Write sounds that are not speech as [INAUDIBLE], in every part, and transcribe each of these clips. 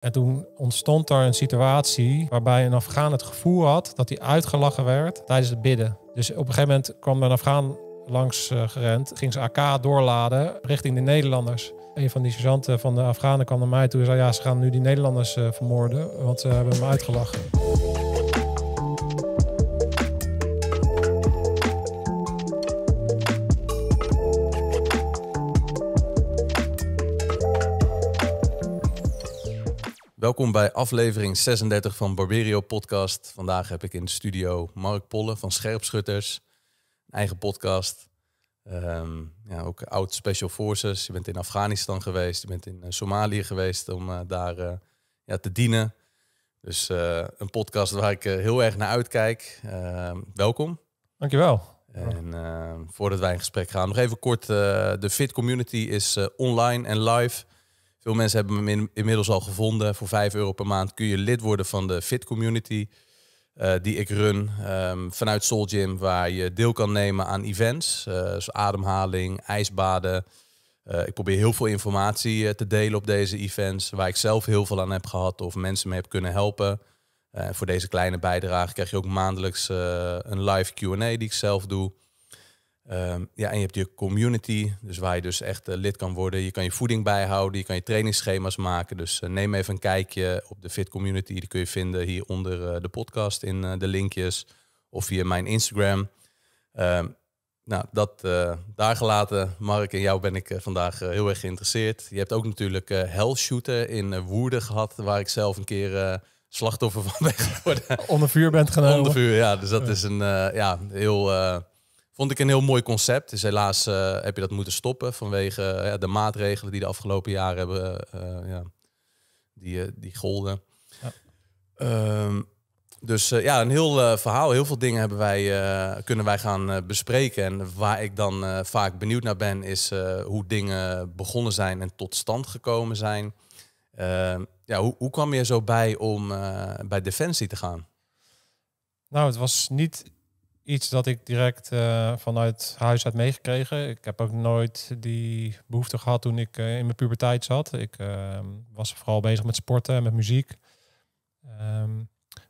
En toen ontstond er een situatie waarbij een Afghaan het gevoel had dat hij uitgelachen werd tijdens het bidden. Dus op een gegeven moment kwam er een Afghaan langs eh, gerend, ging ze AK doorladen richting de Nederlanders. Een van die sergeanten van de Afghanen kwam naar mij toe en zei: Ja, ze gaan nu die Nederlanders eh, vermoorden, want ze hebben hem uitgelachen. Welkom bij aflevering 36 van Barberio Podcast. Vandaag heb ik in de studio Mark Pollen van Scherpschutters. Eigen podcast. Ehm, ja, ook oud Special Forces. Je bent in Afghanistan geweest. Je bent in eh, Somalië geweest om eh, daar eh, ja, te dienen. Dus een podcast waar ik heel erg naar uitkijk. Ehm, welkom. Dankjewel. En ehm, voordat wij in gesprek gaan, nog even kort. de Fit Community is online en live. Veel mensen hebben me inmiddels al gevonden. Voor 5 euro per maand kun je lid worden van de Fit Community. Eh, die ik run ehm, vanuit Soul Gym, waar je deel kan nemen aan events. Eh, zoals ademhaling, ijsbaden. Eh, ik probeer heel veel informatie te delen op deze events, waar ik zelf heel veel aan heb gehad of mensen mee heb kunnen helpen. voor deze kleine bijdrage krijg je ook maandelijks een live QA die ik zelf doe. Ehm, ja, en je hebt je community, dus waar je dus echt eh, lid kan worden. Je kan je voeding bijhouden, je kan je trainingsschema's maken. Dus eh, neem even een kijkje op de Fit Community. Die kun je vinden hieronder onder eh, de podcast in de linkjes of via mijn Instagram. Ehm, nou, dat daar gelaten. Mark, en jou ben ik vandaag heel erg geïnteresseerd. Je hebt ook natuurlijk Hellshooten in Woerden gehad, waar ik zelf een keer slachtoffer [LAUGHS] van ben geworden. Onder vuur bent genomen. Onder vuur, ja. Dus dat is een ja, heel Vond ik een heel mooi concept. Is dus helaas eh, heb je dat moeten stoppen vanwege eh, de maatregelen die de afgelopen jaren hebben eh, ja, die, die golden. Ehm, dus ja, een heel verhaal. Heel veel dingen hebben wij, kunnen wij gaan bespreken. En waar ik dan vaak benieuwd naar ben, is hoe dingen begonnen zijn en tot stand gekomen zijn. Ehm, ja, hoe, hoe kwam je zo bij om bij Defensie te gaan? Nou, het was niet iets dat ik direct eh, vanuit huis had meegekregen. Ik heb ook nooit die behoefte gehad toen ik eh, in mijn puberteit zat. Ik ehm, was vooral bezig met sporten, en met muziek. Ehm,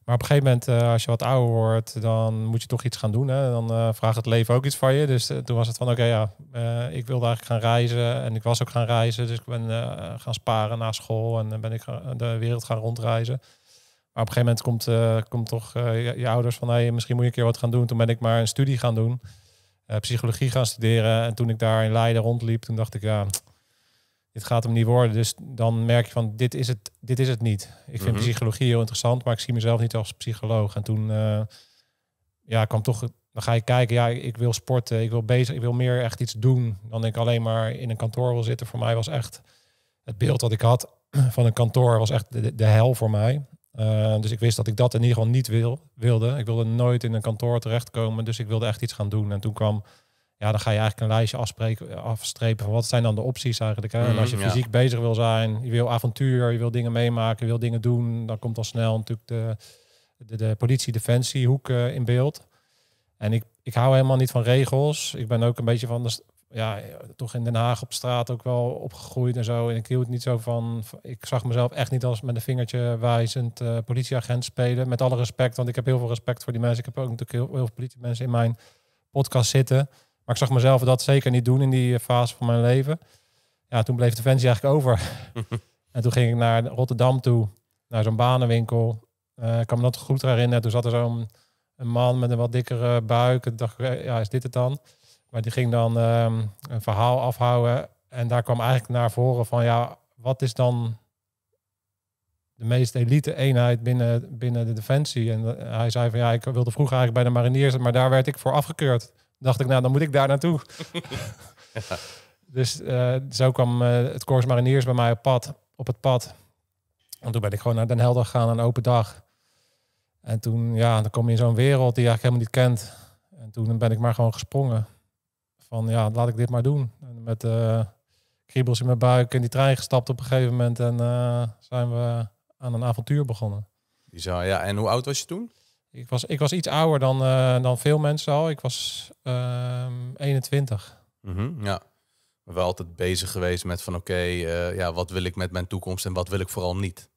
maar op een gegeven moment, eh, als je wat ouder wordt, dan moet je toch iets gaan doen. Hè? Dan vraagt het leven ook iets van je. Dus toen was het van, oké, ja, ik wilde eigenlijk gaan reizen. En ik was ook gaan reizen. Dus ik ben gaan sparen na school en dan ben ik de wereld gaan rondreizen op een gegeven moment komt, eh, komt toch eh, je, ouders van hey, misschien moet je een keer wat gaan doen. Toen ben ik maar een studie gaan doen, eh, psychologie gaan studeren. En toen ik daar in Leiden rondliep, toen dacht ik ja, dit gaat hem niet worden. Dus dan merk je van dit is het, dit is het niet. Ik vind mhm. psychologie heel interessant, maar ik zie mezelf niet als psycholoog. En toen ja, kwam toch, dan ga je kijken, ja, ik wil sporten, ik wil bezig, ik wil meer echt iets doen dan ik alleen maar in een kantoor wil zitten. Voor mij was echt het beeld dat ik had [CLEARS THROAT] van een kantoor was echt de, de hel voor mij. Eh, dus ik wist dat ik dat in ieder geval niet wil, wilde. Ik wilde nooit in een kantoor terechtkomen. Dus ik wilde echt iets gaan doen. En toen kwam, ja, dan ga je eigenlijk een lijstje afspreken, afstrepen van wat zijn dan de opties eigenlijk. en als je mhm, fysiek bezig wil zijn, je wil avontuur, je wil dingen meemaken, je wil dingen doen, dan komt al snel natuurlijk de, de, de politie-defensiehoek uh, eh, in beeld. En ik, ik hou helemaal niet van regels. Ik ben ook een beetje van de, ja, toch in Den Haag op straat ook wel opgegroeid en zo. En ik hield niet zo van. Ik zag mezelf echt niet als met een vingertje wijzend eh, politieagent spelen. Met alle respect, want ik heb heel veel respect voor die mensen. Ik heb ook natuurlijk heel, veel politiemensen in mijn podcast zitten. Maar ik zag mezelf dat zeker niet doen in die eh, fase van mijn leven. Ja, toen bleef de Defensie eigenlijk over. [LAUGHS] en toen ging ik naar Rotterdam toe, naar zo'n banenwinkel. Uh, ik kan me dat goed herinneren. Toen zat er zo'n man met een wat dikkere buik. En dacht ik, ja, is dit het dan? Maar die ging dan ehm, een verhaal afhouden. En daar kwam eigenlijk naar voren van ja, wat is dan de meest elite eenheid binnen, binnen de defensie? En eh, hij zei van ja, ik wilde vroeger eigenlijk bij de mariniers, maar daar werd ik voor afgekeurd. dacht ik, nou dan moet ik daar naartoe. [LAUGHS] Dus eh, zo kwam eh, het Corps Mariniers bij mij op, pad, op het pad. En toen ben ik gewoon naar Den Helder gegaan, aan een open dag. En toen, ja, dan kom je in zo'n wereld die je eigenlijk helemaal niet kent. En toen ben ik maar gewoon gesprongen van ja, laat ik dit maar doen. En met uh, kriebels in mijn buik in die trein gestapt op een gegeven moment en eh, zijn we aan een avontuur begonnen. Bizar, ja. En hoe oud was je toen? Ik was, ik was iets ouder dan, eh, dan veel mensen al. Ik was 21. Ehm, mhm, ja. Wel altijd bezig geweest met van oké, ja, wat wil ik met mijn toekomst en wat wil ik vooral niet?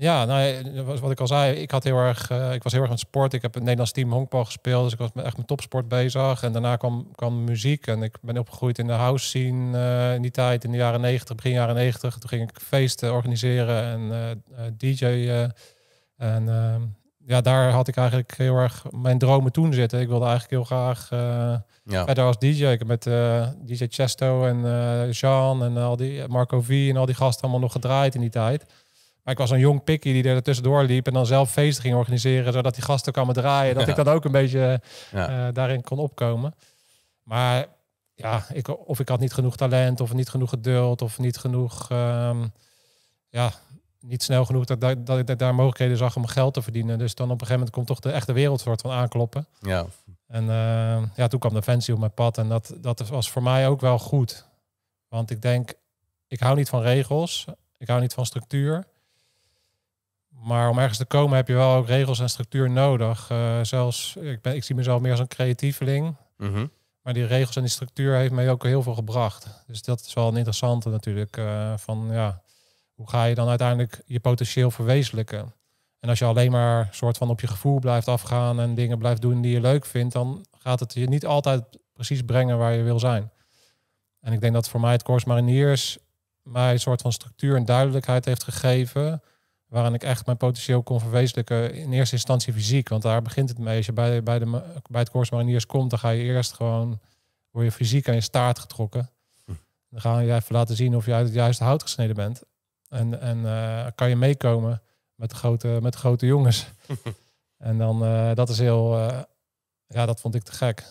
Ja, nou, wat ik al zei, ik, had heel erg, eh, ik was heel erg met sport. Ik heb het Nederlands team honkbal gespeeld, dus ik was echt met topsport bezig. En daarna kwam, muziek en ik ben opgegroeid in de house scene eh, in die tijd, in de jaren 90, begin jaren 90. Toen ging ik feesten organiseren en uh, eh, DJ. en ehm, ja, daar had ik eigenlijk heel erg mijn dromen toen zitten. Ik wilde eigenlijk heel graag ja. verder als DJ. Ik heb met DJ Chesto en Jean en al die Marco V en al die gasten allemaal nog gedraaid in die tijd ik was een jong pikkie die er tussendoor liep en dan zelf feesten ging organiseren, zodat die gasten kwamen draaien. Dat ik dat ook een beetje eh, daarin kon opkomen. Maar ja, ik, of ik had niet genoeg talent, of niet genoeg geduld, of niet genoeg, ehm, ja, niet snel genoeg dat, dat, ik daar mogelijkheden zag om geld te verdienen. Dus dan op een gegeven moment komt toch de echte wereld soort van aankloppen. Ja. En ehm, ja, toen kwam de fancy op mijn pad en dat, dat was voor mij ook wel goed. Want ik denk, ik hou niet van regels, ik hou niet van structuur. Maar om ergens te komen heb je wel ook regels en structuur nodig. Eh, zelfs, ik, ik zie mezelf meer als een creatieveling. Mhm. Maar die regels en die structuur heeft mij ook heel veel gebracht. Dus dat is wel een interessante natuurlijk. Eh, van ja, hoe ga je dan uiteindelijk je potentieel verwezenlijken? En als je alleen maar soort van op je gevoel blijft afgaan en dingen blijft doen die je leuk vindt, dan gaat het je niet altijd precies brengen waar je wil zijn. En ik denk dat voor mij het course Mariniers mij een soort van structuur en duidelijkheid heeft gegeven waarin ik echt mijn potentieel kon verwezenlijken. In eerste instantie fysiek, want daar begint het mee. Als je bij, bij, de, bij het Corps komt, dan ga je eerst gewoon, word je fysiek aan je staart getrokken. Hm. Dan ga je even laten zien of je uit het juiste hout gesneden bent. En, en eh, kan je meekomen met de grote, met de grote jongens. [LAUGHS] en dan, eh, dat is heel, eh, ja, dat vond ik te gek.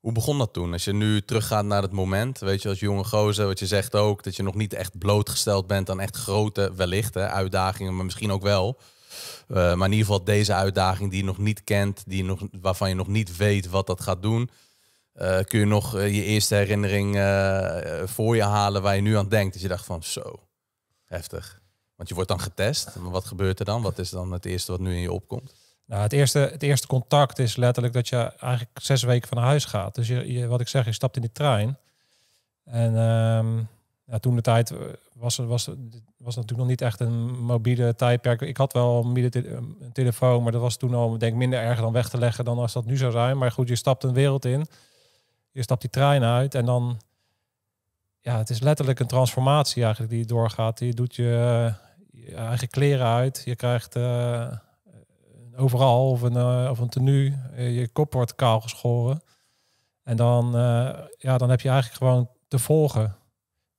Hoe begon dat toen? Als je nu teruggaat naar het moment, weet je, als jonge gozer, wat je zegt ook, dat je nog niet echt blootgesteld bent aan echt grote, wellicht hè, uitdagingen, maar misschien ook wel. Eh, maar in ieder geval deze uitdaging die je nog niet kent, die nog, waarvan je nog niet weet wat dat gaat doen. Eh, kun je nog eh, je eerste herinnering voor je halen waar je nu aan denkt? Dat je dacht van zo, heftig. Want je wordt dan getest. Maar wat gebeurt er dan? Wat is dan het eerste wat nu in je opkomt? Nou, het eerste, het eerste contact is letterlijk dat je eigenlijk zes weken van huis gaat. Dus je, je wat ik zeg, je stapt in die trein. En ehm, ja, toen de tijd eh, was, was, was natuurlijk nog niet echt een mobiele tijdperk. Ik had wel een telefoon, maar dat was toen al denk ik, minder erg dan weg te leggen dan als dat nu zou zijn. Maar goed, je stapt een wereld in. Je stapt die trein uit en dan... Ja, het is letterlijk een transformatie eigenlijk die doorgaat. Je doet je, eigen kleren uit. Je krijgt... Uh, overal of een, eh, of een tenue. Eh, je kop wordt kaal geschoren. En dan, eh, ja, dan heb je eigenlijk gewoon te volgen.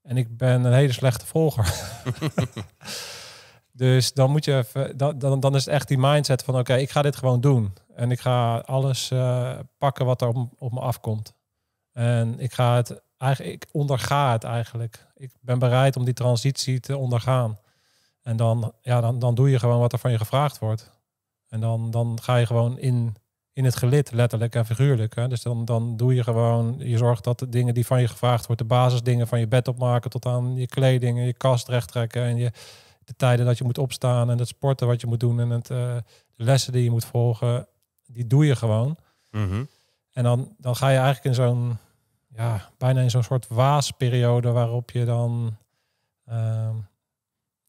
En ik ben een hele slechte volger. [LAUGHS] [LAUGHS] dus dan moet je even, dan, dan, dan, is het echt die mindset van: oké, ik ga dit gewoon doen. En ik ga alles pakken wat er op, op, me afkomt. En ik ga het eigenlijk, ik onderga het eigenlijk. Ik ben bereid om die transitie te ondergaan. En dan, ja, dan, dan doe je gewoon wat er van je gevraagd wordt. En dan, dan ga je gewoon in, in het gelid, letterlijk en figuurlijk. Hè? Dus dan, dan doe je gewoon, je zorgt dat de dingen die van je gevraagd worden, de basisdingen van je bed opmaken tot aan je kleding en je kast recht trekken en je, de tijden dat je moet opstaan en het sporten wat je moet doen en het, eh, de lessen die je moet volgen, die doe je gewoon. Mhm. En dan, dan ga je eigenlijk in zo'n, ja, bijna in zo'n soort waasperiode waarop je dan... Ehm,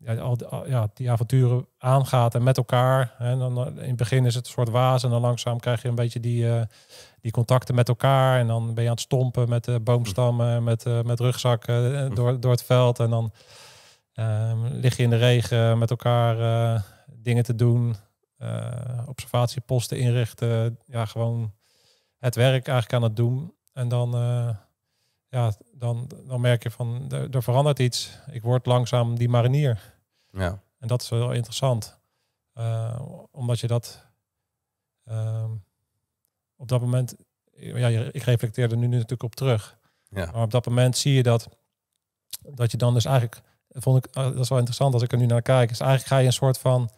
ja, al die, ja, die avonturen aangaat en met elkaar. En dan eh, in het begin is het een soort waas en dan langzaam krijg je een beetje die, eh, die contacten met elkaar. En dan ben je aan het stompen met uh, boomstammen, hm. met, met rugzakken hm. door, door het veld. En dan ehm, lig je in de regen met elkaar dingen te doen, observatieposten inrichten. Ja, gewoon het werk eigenlijk aan het doen. En dan ja, dan, dan merk je van, er, verandert iets. Ik word langzaam die marinier. Ja. En dat is wel interessant. Eh, omdat je dat ehm, op dat moment, ja, ik reflecteer er nu natuurlijk op terug. Ja. Maar op dat moment zie je dat, dat je dan dus eigenlijk, vond ik, ah, dat is wel interessant als ik er nu naar kijk, is eigenlijk ga je een soort van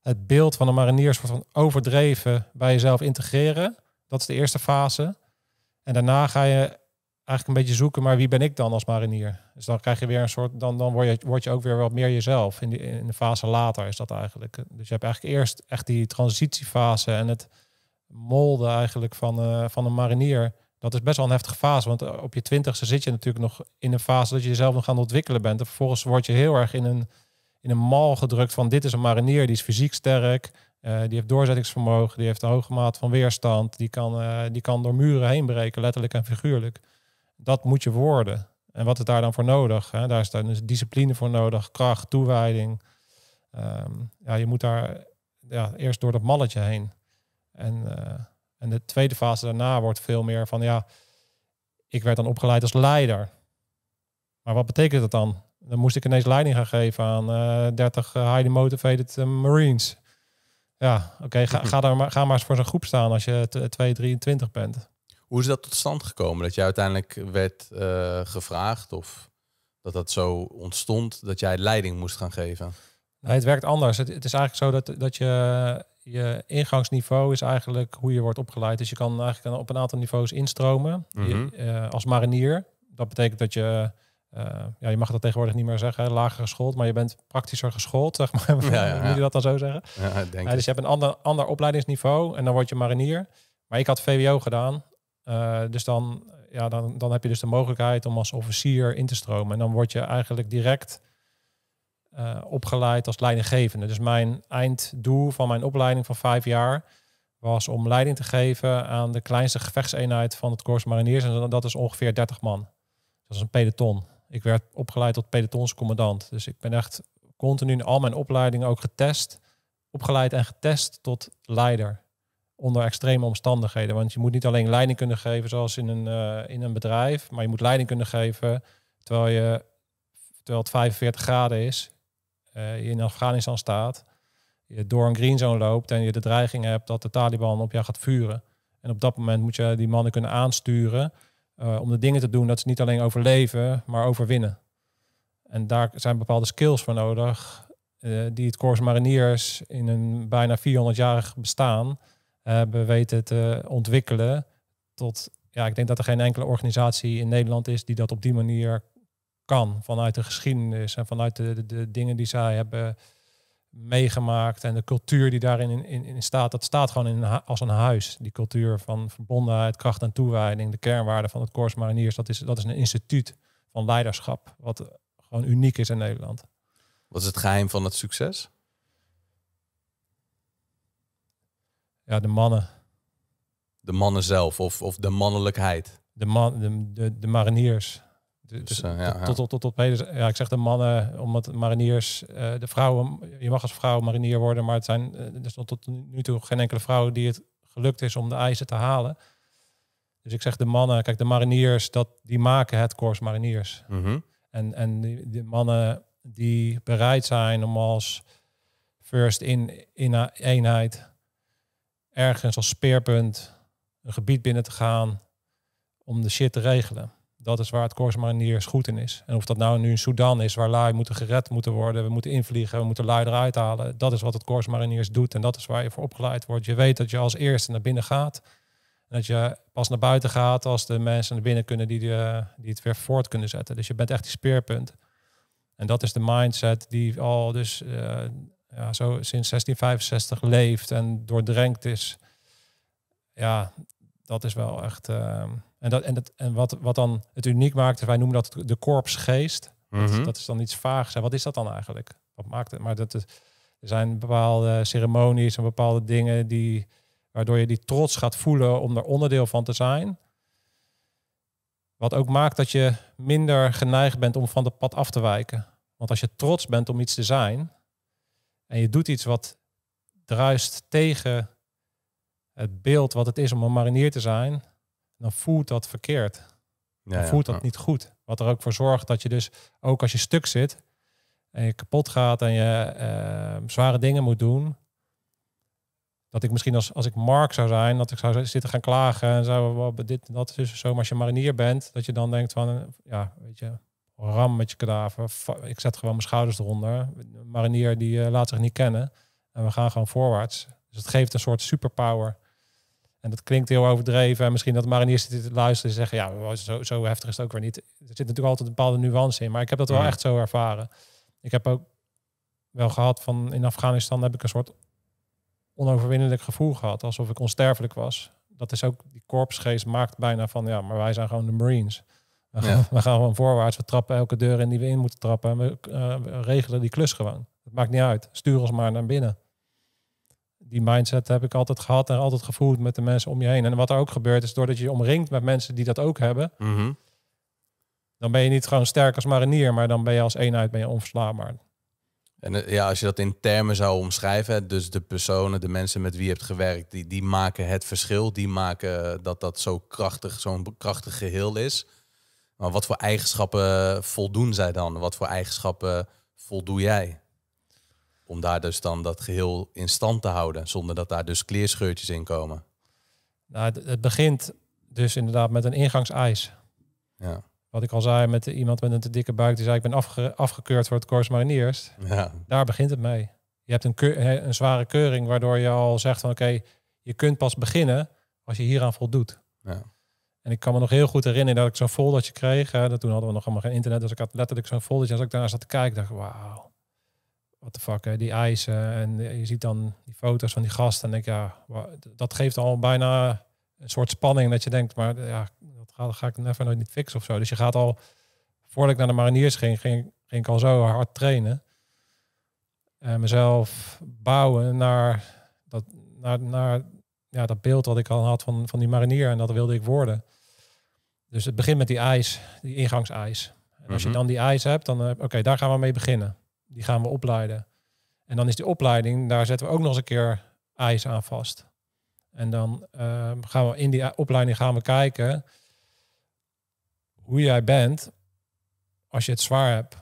het beeld van de marinier soort van overdreven bij jezelf integreren. Dat is de eerste fase. En daarna ga je eigenlijk een beetje zoeken, maar wie ben ik dan als marinier? Dus dan krijg je weer een soort, dan, dan word, je, word je ook weer wat meer jezelf. In, in de fase later is dat eigenlijk. Dus je hebt eigenlijk eerst echt die transitiefase en het molden eigenlijk van, eh, van een marinier. Dat is best wel een heftige fase, want eh, op je twintigste zit je natuurlijk nog in een fase dat je jezelf nog aan het ontwikkelen bent. En vervolgens word je heel erg in een, in een mal gedrukt van dit is een marinier, die is fysiek sterk, eh, die heeft doorzettingsvermogen, die heeft een hoge maat van weerstand, die kan, die kan door muren heen breken, letterlijk en figuurlijk dat moet je worden. En wat is daar dan voor nodig? Hè? Daar is daar dus discipline voor nodig, kracht, toewijding. Ehm, ja, je moet daar ja, eerst door dat malletje heen. En, eh, en de tweede fase daarna wordt veel meer van ja, ik werd dan opgeleid als leider. Maar wat betekent dat dan? Dan moest ik ineens leiding gaan geven aan 30 eh, eh, highly motivated Marines. Ja, oké, ga, mhm. ga, daar maar, ga maar eens voor zo'n groep staan als je 2, 23 bent. Hoe is dat tot stand gekomen? Dat je uiteindelijk werd eh, gevraagd of dat dat zo ontstond dat jij leiding moest gaan geven? Nee, het werkt anders. Het, is eigenlijk zo dat, dat je, je ingangsniveau is eigenlijk hoe je wordt opgeleid. Dus je kan eigenlijk op een aantal niveaus instromen. Mhm. Eh, als marinier, dat betekent dat je, eh, ja, je mag dat tegenwoordig niet meer zeggen, lager geschoold, maar je bent praktischer geschoold, [LAUGHS] zeg maar. Moet je dat dan zo zeggen? Ja, denk uh, dus je hebt een ander, ander opleidingsniveau en dan word je marinier. Maar ik had VWO gedaan eh, dus dan, ja, dan, dan heb je dus de mogelijkheid om als officier in te stromen. En dan word je eigenlijk direct eh, opgeleid als leidinggevende. Dus mijn einddoel van mijn opleiding van vijf jaar was om leiding te geven aan de kleinste gevechtseenheid van het Korps Mariniers. En dat is ongeveer 30 man. Dat is een peloton. Ik werd opgeleid tot pelotonscommandant. Dus ik ben echt continu in al mijn opleidingen ook getest, opgeleid en getest tot leider onder extreme omstandigheden. Want je moet niet alleen leiding kunnen geven zoals in een, eh, in een bedrijf, maar je moet leiding kunnen geven terwijl, je, terwijl het 45 graden is, je eh, in Afghanistan staat, je door een green zone loopt en je de dreiging hebt dat de Taliban op jou gaat vuren. En op dat moment moet je die mannen kunnen aansturen eh, om de dingen te doen dat ze niet alleen overleven, maar overwinnen. En daar zijn bepaalde skills voor nodig, die het Corps Mariniers in een bijna 400-jarig bestaan hebben eh, weten te ontwikkelen. Tot, ja, ik denk dat er geen enkele organisatie in Nederland is die dat op die manier kan. Vanuit de geschiedenis en vanuit de, de, dingen die zij hebben meegemaakt en de cultuur die daarin in, in, in staat, dat staat gewoon in, als een huis. Die cultuur van verbondenheid, kracht en toewijding, de kernwaarden van het Corps Mariniers, dat is, dat is een instituut van leiderschap, wat gewoon uniek is in Nederland. Wat is het geheim van het succes? Ja, de mannen. De mannen zelf of, of de mannelijkheid. De, man, de, de, de mariniers. dus, eh, ja, tot, tot, tot, ja, ik zeg de mannen, omdat mariniers, eh, de vrouwen, je mag als vrouw marinier worden, maar het zijn, eh, er tot nu toe geen enkele vrouw die het gelukt is om de eisen te halen. Dus ik zeg de mannen, kijk, de mariniers, dat, die maken het korps mariniers. Mhm. En, en de mannen die bereid zijn om als first in, in eenheid ergens als speerpunt een gebied binnen te gaan om de shit te regelen. Dat is waar het Korps Mariniers goed in is. En of dat nou nu in Sudan is, waar lui moeten gered moeten worden, we moeten invliegen, we moeten lui eruit halen. Dat is wat het Korps Mariniers doet en dat is waar je voor opgeleid wordt. Je weet dat je als eerste naar binnen gaat en dat je pas naar buiten gaat als de mensen naar binnen kunnen die, eh, die het weer voort kunnen zetten. Dus je bent echt die speerpunt. En dat is de mindset die al dus eh, ja, zo sinds 1665 leeft en doordrenkt is. Ja, dat is wel echt. Ehm, en dat, en, dat, en wat, wat dan het uniek maakt, wij noemen dat de korpsgeest. dat, is mhm. dan iets vaags. Wat is dat dan eigenlijk? Wat maakt het? Maar dat, er zijn bepaalde ceremonies en bepaalde dingen die, waardoor je die trots gaat voelen om er onderdeel van te zijn. Wat ook maakt dat je minder geneigd bent om van het pad af te wijken. Want als je trots bent om iets te zijn, en je doet iets wat druist tegen het beeld wat het is om een marinier te zijn. Dan voelt dat verkeerd. Dan voelt dat niet goed. Wat er ook voor zorgt dat je dus ook als je stuk zit en je kapot gaat en je ehm, zware dingen moet doen. Dat ik misschien als, als ik Mark zou zijn, dat ik zou zitten gaan klagen en zou oh, dit dat is dus zo. Maar als je marinier bent, dat je dan denkt van, ja, weet je, rammetje kadaver. Ik zet gewoon mijn schouders eronder. De marinier die eh, laat zich niet kennen. En we gaan gewoon voorwaarts. Dus het geeft een soort superpower. En dat klinkt heel overdreven. En misschien dat mariniers dit luisteren en zeggen... ja, zo, zo heftig is het ook weer niet. Er zit natuurlijk altijd een bepaalde nuance in. Maar ik heb dat wel echt zo ervaren. Ik heb ook wel gehad van... in Afghanistan heb ik een soort onoverwinnelijk gevoel gehad. Alsof ik onsterfelijk was. Dat is ook... die korpsgeest maakt bijna van... ja, maar wij zijn gewoon de marines... [LAUGHS] we gaan gewoon voorwaarts. We trappen elke deur in die we in moeten trappen. En eh, we, regelen die klus gewoon. Het maakt niet uit. Stuur ons maar naar binnen. Die mindset heb ik altijd gehad en altijd gevoeld met de mensen om je heen. En wat er ook gebeurt is, doordat je je omringt met mensen die dat ook hebben, mhm. dan ben je niet gewoon sterk als marinier, maar dan ben je als eenheid ben je onverslaanbaar. En eh, ja, als je dat in termen zou omschrijven, dus de personen, de mensen met wie je hebt gewerkt, die, die maken het verschil, die maken eh, dat dat zo krachtig, zo'n krachtig geheel is. Maar wat voor eigenschappen voldoen zij dan? Wat voor eigenschappen voldoe jij? Om daar dus dan dat geheel in stand te houden, zonder dat daar dus kleerscheurtjes in komen. Nou, het, begint dus inderdaad met een ingangseis. Ja. Wat ik al zei met iemand met een te dikke buik die zei ik ben afge afgekeurd voor het Kors Mariniers. Ja. Daar begint het mee. Je hebt een, een zware keuring waardoor je al zegt van oké, je kunt pas beginnen als je hieraan voldoet. Ja. En ik kan me nog heel goed herinneren dat ik zo'n foldertje kreeg. Hè, dat toen hadden we nog allemaal geen internet. Dus ik had letterlijk zo'n foldertje. Als ik daar zat te kijken, dacht ik, wauw. Wat de fuck, hè, die eisen. En je ziet dan die foto's van die gasten. En denk ik, ja, dat geeft al bijna een soort spanning. Dat je denkt, maar ja, dat ga, ik ga ik even nooit niet fixen of zo. Dus je gaat al, voordat ik naar de mariniers ging, ging, ik al zo hard trainen. En mezelf bouwen naar, dat, naar, naar ja, dat beeld wat ik al had van, van die marinier en dat wilde ik worden. Dus het begint met die ijs, die ingangseis. En als je mhm. dan die ijs hebt, dan eh, oké, daar gaan we mee beginnen. Die gaan we opleiden. En dan is die opleiding, daar zetten we ook nog eens een keer ijs aan vast. En dan ehm, gaan we in die opleiding gaan we kijken hoe jij bent als je het zwaar hebt.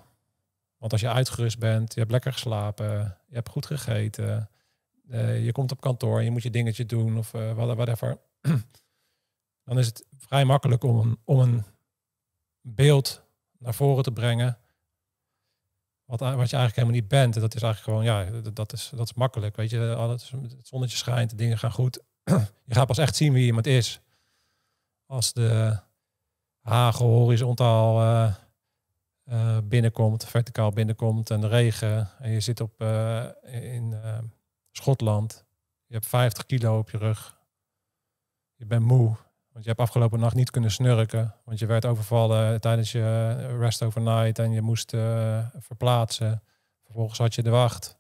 Want als je uitgerust bent, je hebt lekker geslapen, je hebt goed gegeten, eh, je komt op kantoor, je moet je dingetje doen of uh, whatever. [CLEARS THROAT] Dan is het vrij makkelijk om een, om een beeld naar voren te brengen. Wat, wat je eigenlijk helemaal niet bent. En dat is eigenlijk gewoon, ja, dat, is, dat is makkelijk. Weet je, alles, het zonnetje schijnt, dingen gaan goed. [CLEARS THROAT] je gaat pas echt zien wie iemand is. Als de hagel horizontaal eh, binnenkomt, verticaal binnenkomt en de regen. En je zit op, in, Schotland. Je hebt 50 kilo op je rug. Je bent moe, want je hebt afgelopen nacht niet kunnen snurken. Want je werd overvallen tijdens je eh, rest overnight en je moest eh, verplaatsen. Vervolgens had je de wacht.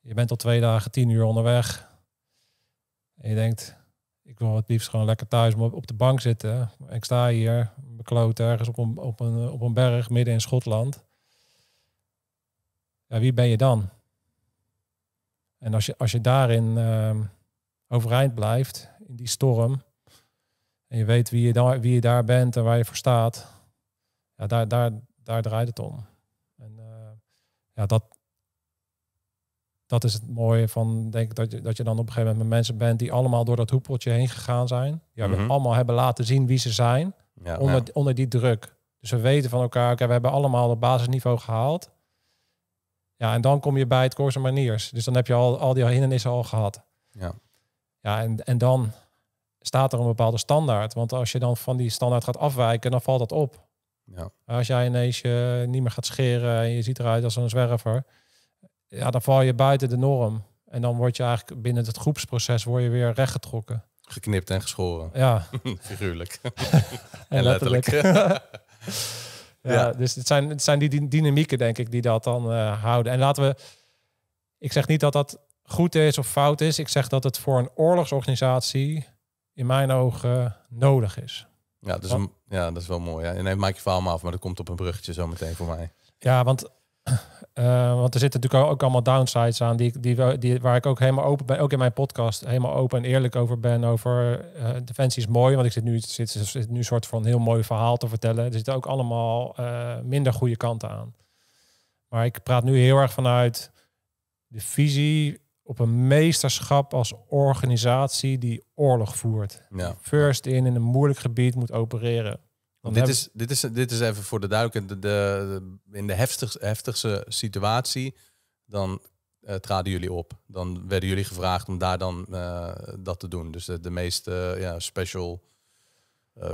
Je bent al twee dagen tien uur onderweg. En je denkt, ik wil het liefst gewoon lekker thuis op de bank zitten. Ik sta hier, bekloot ergens op een, op, een, op een berg midden in Schotland. Ja, wie ben je dan? En als je, als je daarin ehm, overeind blijft, in die storm, en je weet wie je, daar, wie je daar bent en waar je voor staat, ja, daar, daar, daar draait het om. En eh, ja, dat, dat is het mooie van, denk ik, dat je, dat je dan op een gegeven moment met mensen bent die allemaal door dat hoepeltje heen gegaan zijn. Die mm allemaal hebben laten zien wie ze zijn onder, onder die druk. Dus we weten van elkaar, we hebben allemaal het basisniveau gehaald. Ja, en dan kom je bij het Corsa Maniers. Dus dan heb je al, al die hindernissen al gehad. Ja. Ja, en, en dan staat er een bepaalde standaard. Want als je dan van die standaard gaat afwijken, dan valt dat op. Ja. Als jij ineens je eh, niet meer gaat scheren en je ziet eruit als een zwerver, ja, dan val je buiten de norm. En dan word je eigenlijk binnen het groepsproces word je weer rechtgetrokken. Geknipt en geschoren. Ja. [LAUGHS] Figuurlijk. [LAUGHS] en, letterlijk. [LAUGHS] Ja. Eh, dus het zijn, het zijn die dynamieken, denk ik, die dat dan eh, houden. En laten we... Ik zeg niet dat dat goed is of fout is. Ik zeg dat het voor een oorlogsorganisatie in mijn ogen nodig is. Ja, dat is, ja, dat is wel mooi. Ja. En nee, maak je verhaal maar af, maar dat komt op een bruggetje zo meteen voor mij. Ja, want eh, want er zitten natuurlijk ook allemaal downsides aan, die, die, die, waar ik ook helemaal open ben, ook in mijn podcast, helemaal open en eerlijk over ben. Over eh, defensie is mooi, want ik zit nu, zit, zit nu een soort van heel mooi verhaal te vertellen. Er zitten ook allemaal eh, minder goede kanten aan. Maar ik praat nu heel erg vanuit de visie op een meesterschap als organisatie die oorlog voert. Ja. First in in een moeilijk gebied moet opereren dit, is, dit, is, dit is even voor de duidelijkheid. De, in de heftigste, situatie, dan eh, traden jullie op. Dan werden jullie gevraagd om daar dan eh, dat te doen. Dus de, de eh, ja, special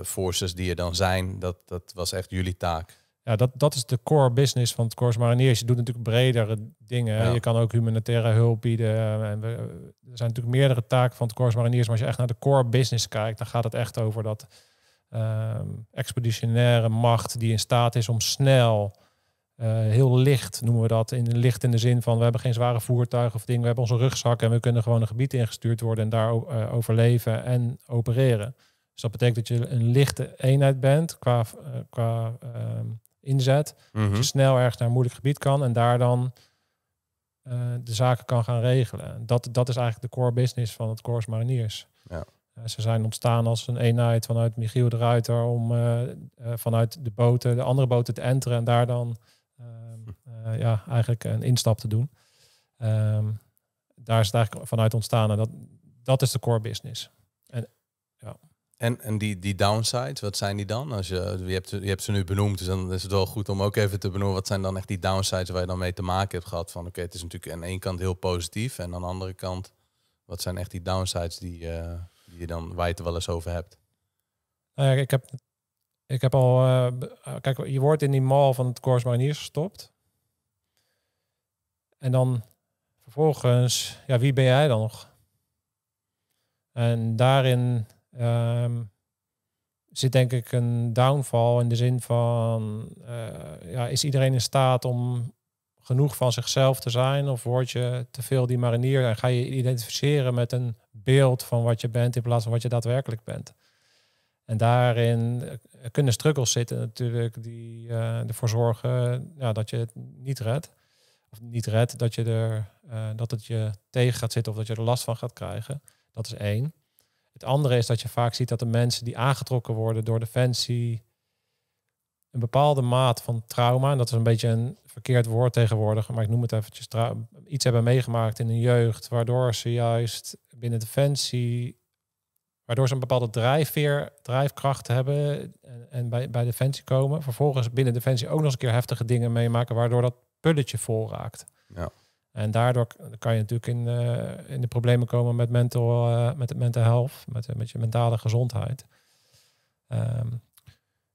forces die er dan zijn, dat, dat was echt jullie taak. Ja, dat, dat is de core business van het Corps Mariniers. Je doet natuurlijk bredere dingen. Je kan ook humanitaire hulp bieden. En er zijn natuurlijk meerdere taken van het Corps Mariniers. Maar als je echt naar de core business kijkt, dan gaat het echt over dat Ehm, expeditionaire macht die in staat is om snel, eh, heel licht noemen we dat, in, licht in de zin van we hebben geen zware voertuigen of dingen, we hebben onze rugzak en we kunnen gewoon een gebied ingestuurd worden en daar eh, overleven en opereren. Dus dat betekent dat je een lichte eenheid bent qua, eh, ehm, inzet. Dat je mhm. snel ergens naar een moeilijk gebied kan en daar dan de zaken kan gaan regelen. Dat, dat is eigenlijk de core business van het Corps Mariniers. Ja. Eh, ze zijn ontstaan als een eenheid vanuit Michiel de Ruiter om eh, eh, vanuit de boten, de andere boten te enteren en daar dan ehm, ja, eigenlijk een instap te doen. Ehm, daar is het eigenlijk vanuit ontstaan en dat, dat is de core business. En, ja. En, en die, die downsides, wat zijn die dan? Als je, je, hebt, je hebt ze nu benoemd, dus dan is het wel goed om ook even te benoemen. Wat zijn dan echt die downsides waar je dan mee te maken hebt gehad? Van oké, het is natuurlijk aan één kant heel positief. En aan de andere kant, wat zijn echt die downsides die. Uh die je dan, waar je het wel eens over hebt? Uh, ik, heb, ik heb al... Eh, kijk, je wordt in die mal van het Corps Mariniers gestopt. En dan vervolgens, ja, wie ben jij dan nog? En daarin ehm, zit denk ik een downfall in de zin van, eh, ja, is iedereen in staat om genoeg van zichzelf te zijn? Of word je te veel die marinier en ga je identificeren met een beeld van wat je bent in plaats van wat je daadwerkelijk bent? En daarin eh, kunnen struggles zitten natuurlijk die eh, ervoor zorgen ja, dat je het niet redt. Of niet redt, dat, je er, eh, dat het je tegen gaat zitten of dat je er last van gaat krijgen. Dat is één. Het andere is dat je vaak ziet dat de mensen die aangetrokken worden door de fancy een bepaalde maat van trauma, en dat is een beetje een verkeerd woord tegenwoordig, maar ik noem het eventjes, iets hebben meegemaakt in hun jeugd, waardoor ze juist binnen Defensie, waardoor ze een bepaalde drijfveer, drijfkracht hebben en, en bij, bij Defensie komen. Vervolgens binnen Defensie ook nog eens een keer heftige dingen meemaken, waardoor dat pulletje vol raakt. Ja. En daardoor kan je natuurlijk in, eh, in de problemen komen met mental, eh, met mental health, met, eh, met je mentale gezondheid. Ehm,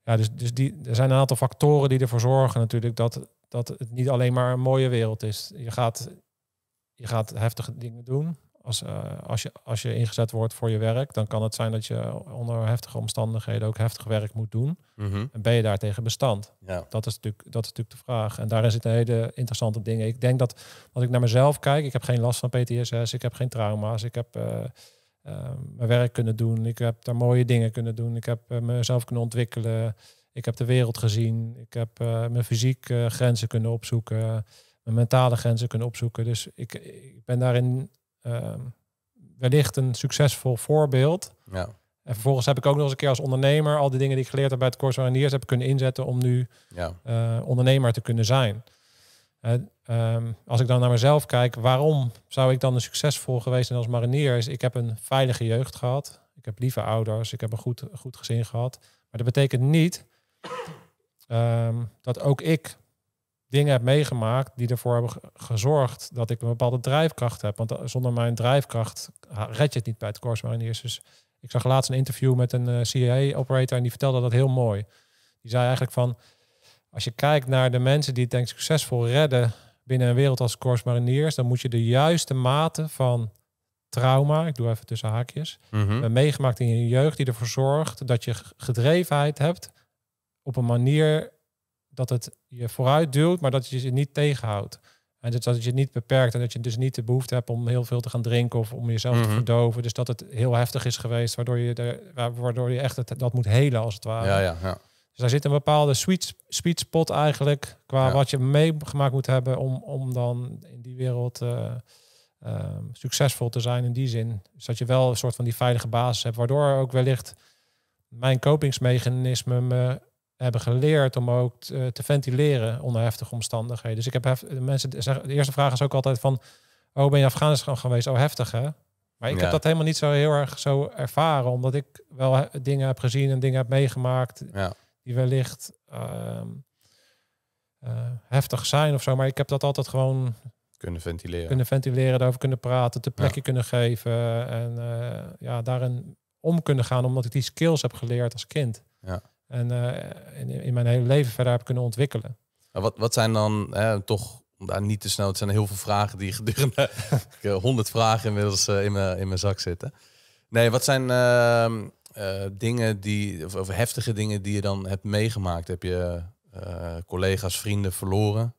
ja, dus, dus die, er zijn een aantal factoren die ervoor zorgen natuurlijk dat, dat het niet alleen maar een mooie wereld is. Je gaat, je gaat heftige dingen doen. Als, eh, als, je, als je ingezet wordt voor je werk, dan kan het zijn dat je onder heftige omstandigheden ook heftig werk moet doen. Mhm. En ben je daartegen bestand? Ja. Dat, is natuurlijk, dat is natuurlijk de vraag. En daarin zitten hele interessante dingen. Ik denk dat als ik naar mezelf kijk, ik heb geen last van PTSS, ik heb geen trauma's, ik heb eh, eh, mijn werk kunnen doen, ik heb daar mooie dingen kunnen doen, ik heb mezelf kunnen ontwikkelen. Ik heb de wereld gezien. Ik heb eh, mijn fysiek eh, grenzen kunnen opzoeken. Mijn mentale grenzen kunnen opzoeken. Dus ik, ik ben daarin ehm, wellicht een succesvol voorbeeld. Ja. En vervolgens heb ik ook nog eens een keer als ondernemer al die dingen die ik geleerd heb bij het van mariniers heb kunnen inzetten om nu ja. Eh, ondernemer te kunnen zijn. Ehm, als ik dan naar mezelf kijk, waarom zou ik dan een succesvol geweest zijn als marinier? Is, ik heb een veilige jeugd gehad. Ik heb lieve ouders. Ik heb een goed, goed gezin gehad. Maar dat betekent niet Ehm, dat ook ik dingen heb meegemaakt die ervoor hebben gezorgd dat ik een bepaalde drijfkracht heb. Want eh, zonder mijn drijfkracht red je het niet bij het course Mariniers. Dus ik zag laatst een interview met een eh, CIA-operator en die vertelde dat heel mooi. Die zei eigenlijk van, als je kijkt naar de mensen die het denk succesvol redden binnen een wereld als course Mariniers, dan moet je de juiste mate van trauma, ik doe even tussen haakjes, mhm. eh, meegemaakt in je jeugd, die ervoor zorgt dat je gedrevenheid hebt op een manier dat het je vooruit duwt, maar dat je je niet tegenhoudt. En dat, dat je niet beperkt en dat je dus niet de behoefte hebt om heel veel te gaan drinken of om jezelf te mhm. verdoven. Dus dat het heel heftig is geweest, waardoor je, de, waardoor je echt het, dat moet helen als het ware. Ja, ja, ja. Dus daar zit een bepaalde sweet, spot eigenlijk qua wat je meegemaakt moet hebben om, om dan in die wereld eh, ehm, succesvol te zijn in die zin. Dus dat je wel een soort van die veilige basis hebt, waardoor ook wellicht mijn kopingsmechanisme me hebben geleerd om ook eh, te, ventileren onder heftige omstandigheden. Dus ik heb hef, mensen zeggen, de eerste vraag is ook altijd van, oh ben je Afghanistan geweest? Oh heftig hè? Maar ik heb dat helemaal niet zo heel erg zo ervaren, omdat ik wel dingen heb gezien en dingen heb meegemaakt die wellicht ehm, eh, heftig zijn of zo. Maar ik heb dat altijd gewoon kunnen ventileren, kunnen ventileren, daarover kunnen praten, te plekje kunnen geven en eh, ja daarin om kunnen gaan, omdat ik die skills heb geleerd als kind. Ja en eh, in, in, mijn hele leven verder heb kunnen ontwikkelen. Wat, wat zijn dan hè, toch daar niet te snel. Het zijn heel veel vragen die [LAUGHS] gedurende eh, honderd vragen inmiddels eh, in, mijn, in mijn zak zitten. Nee, wat zijn ehm, dingen die, of, heftige dingen die je dan hebt meegemaakt? Heb je collega's, vrienden verloren?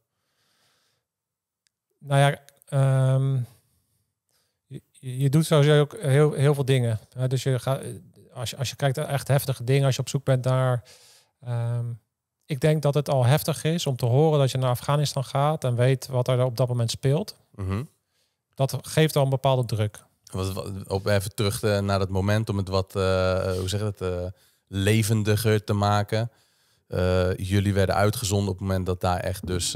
Nou ja, ehm, je, doet sowieso ook heel, heel veel dingen. Dus je gaat, als je, als je kijkt naar echt heftige dingen, als je op zoek bent naar. Ehm, ik denk dat het al heftig is om te horen dat je naar Afghanistan gaat en weet wat er op dat moment speelt. Mhm. Dat geeft al een bepaalde druk. Wat, op, even terug eh, naar dat moment om het wat, eh, hoe zeg je eh, levendiger te maken. jullie werden uitgezonden op het moment dat daar echt dus,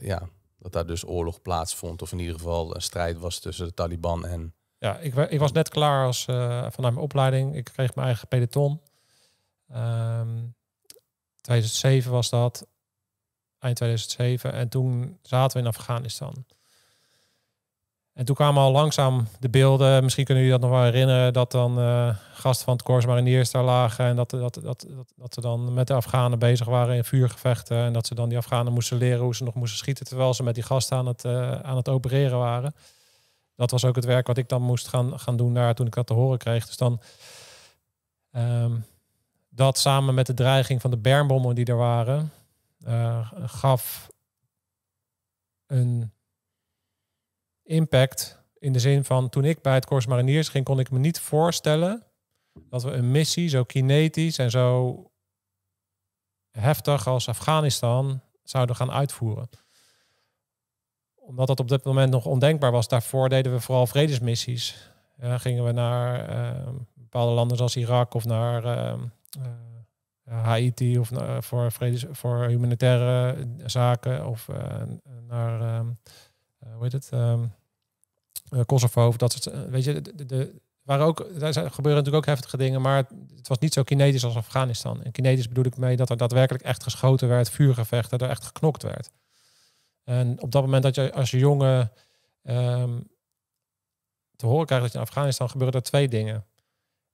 ja, dat daar dus oorlog plaatsvond. Of in ieder geval een strijd was tussen de Taliban en ja, ik, ik, was net klaar als, eh, vanuit mijn opleiding. Ik kreeg mijn eigen peloton. 2007 ehm, was dat. Eind 2007. En toen zaten we in Afghanistan. En toen kwamen al langzaam de beelden. Misschien kunnen jullie dat nog wel herinneren. Dat dan eh, gasten van het Korps Mariniers daar lagen. En dat, dat, dat, dat, ze dan met de Afghanen bezig waren in vuurgevechten. En dat ze dan die Afghanen moesten leren hoe ze nog moesten schieten. Terwijl ze met die gasten aan het, eh, aan het opereren waren dat was ook het werk wat ik dan moest gaan, gaan doen daar toen ik dat te horen kreeg. Dus dan ehm, dat samen met de dreiging van de bermbommen die er waren, eh, gaf een impact in de zin van toen ik bij het Korps Mariniers ging, kon ik me niet voorstellen dat we een missie zo kinetisch en zo heftig als Afghanistan zouden gaan uitvoeren omdat dat op dit moment nog ondenkbaar was, daarvoor deden we vooral vredesmissies. Ja, eh, gingen we naar ehm, bepaalde landen zoals Irak of naar ehm, eh, Haiti of naar, voor, vredes, voor humanitaire zaken of eh, naar, ehm, hoe heet het, Kosovo of dat soort, weet je, de, waren ook, daar gebeuren natuurlijk ook heftige dingen, maar het was niet zo kinetisch als Afghanistan. En kinetisch bedoel ik mee dat er daadwerkelijk echt geschoten werd, vuurgevechten, er echt geknokt werd. En op dat moment dat je als jongen ehm, te horen krijgt dat je in Afghanistan gebeuren er twee dingen.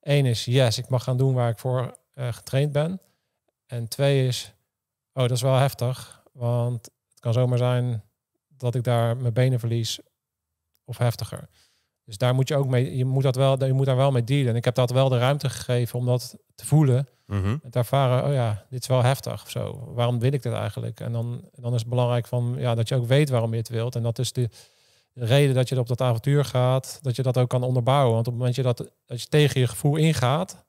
Eén is, yes, ik mag gaan doen waar ik voor eh, getraind ben. En twee is, oh, dat is wel heftig. Want het kan zomaar zijn dat ik daar mijn benen verlies of heftiger. Dus daar moet je ook mee, je moet, dat wel, je moet daar wel mee dealen. En ik heb dat wel de ruimte gegeven om dat te voelen. Mm En te ervaren, oh ja, dit is wel heftig of zo. Waarom wil ik dit eigenlijk? En dan, dan is het belangrijk van, ja, dat je ook weet waarom je het wilt. En dat is de, reden dat je op dat avontuur gaat, dat je dat ook kan onderbouwen. Want op het moment dat je, dat, dat je tegen je gevoel ingaat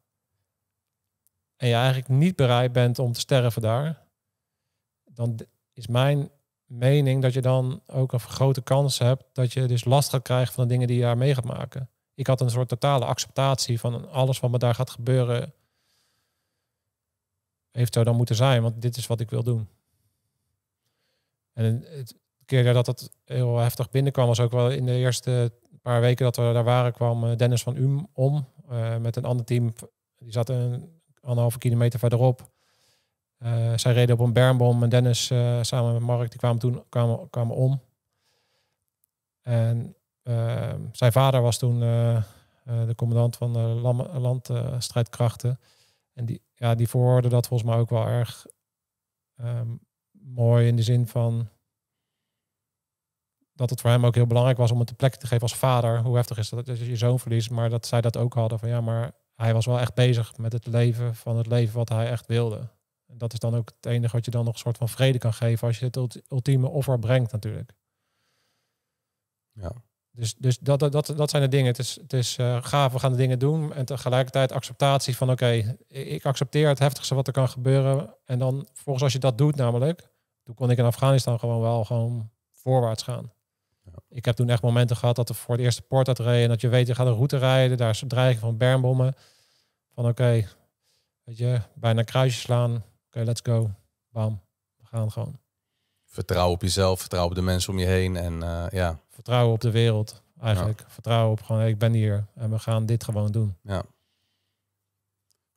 en je eigenlijk niet bereid bent om te sterven daar, dan is mijn mening dat je dan ook een grote kans hebt dat je dus last gaat krijgen van de dingen die je daar mee gaat maken. Ik had een soort totale acceptatie van alles wat me daar gaat gebeuren. Heeft zo dan moeten zijn, want dit is wat ik wil doen. En het keer dat dat heel heftig binnenkwam, was ook wel in de eerste paar weken dat we daar waren, kwam eh, Dennis van Um om eh, met een ander team. Die zat een anderhalve kilometer verderop. Eh, zij reden op een bermbom en Dennis eh, samen met Mark, die kwamen toen kwamen, kwamen om. En ehm, zijn vader was toen eh, de commandant van de landstrijdkrachten. en die, ja, die dat volgens mij ook wel erg ehm, mooi in de zin van dat het voor hem ook heel belangrijk was om het een plek te geven als vader. Hoe heftig is dat dat je zoon verliest, maar dat zij dat ook hadden van ja, maar hij was wel echt bezig met het leven van het leven wat hij echt wilde dat is dan ook het enige wat je dan nog een soort van vrede kan geven als je het ultieme offer brengt natuurlijk. Ja. Dus, dus dat, dat, dat zijn de dingen. Het is, het is eh, gaaf, we gaan de dingen doen. En tegelijkertijd acceptatie van oké, ik accepteer het heftigste wat er kan gebeuren. En dan volgens als je dat doet namelijk, toen kon ik in Afghanistan gewoon wel gewoon voorwaarts gaan. Ja. Ik heb toen echt momenten gehad dat er voor het eerste port uit reden. Dat je weet, je gaat een route rijden. Daar is dreigen dreiging van bermbommen. Van oké, weet je, bijna kruisjes slaan okay, let's go. Bam, we gaan gewoon. Vertrouwen op jezelf, vertrouwen op de mensen om je heen en eh, ja. Vertrouwen op de wereld eigenlijk. Vertrouwen op gewoon, ik ben hier en we gaan dit gewoon doen. Ja.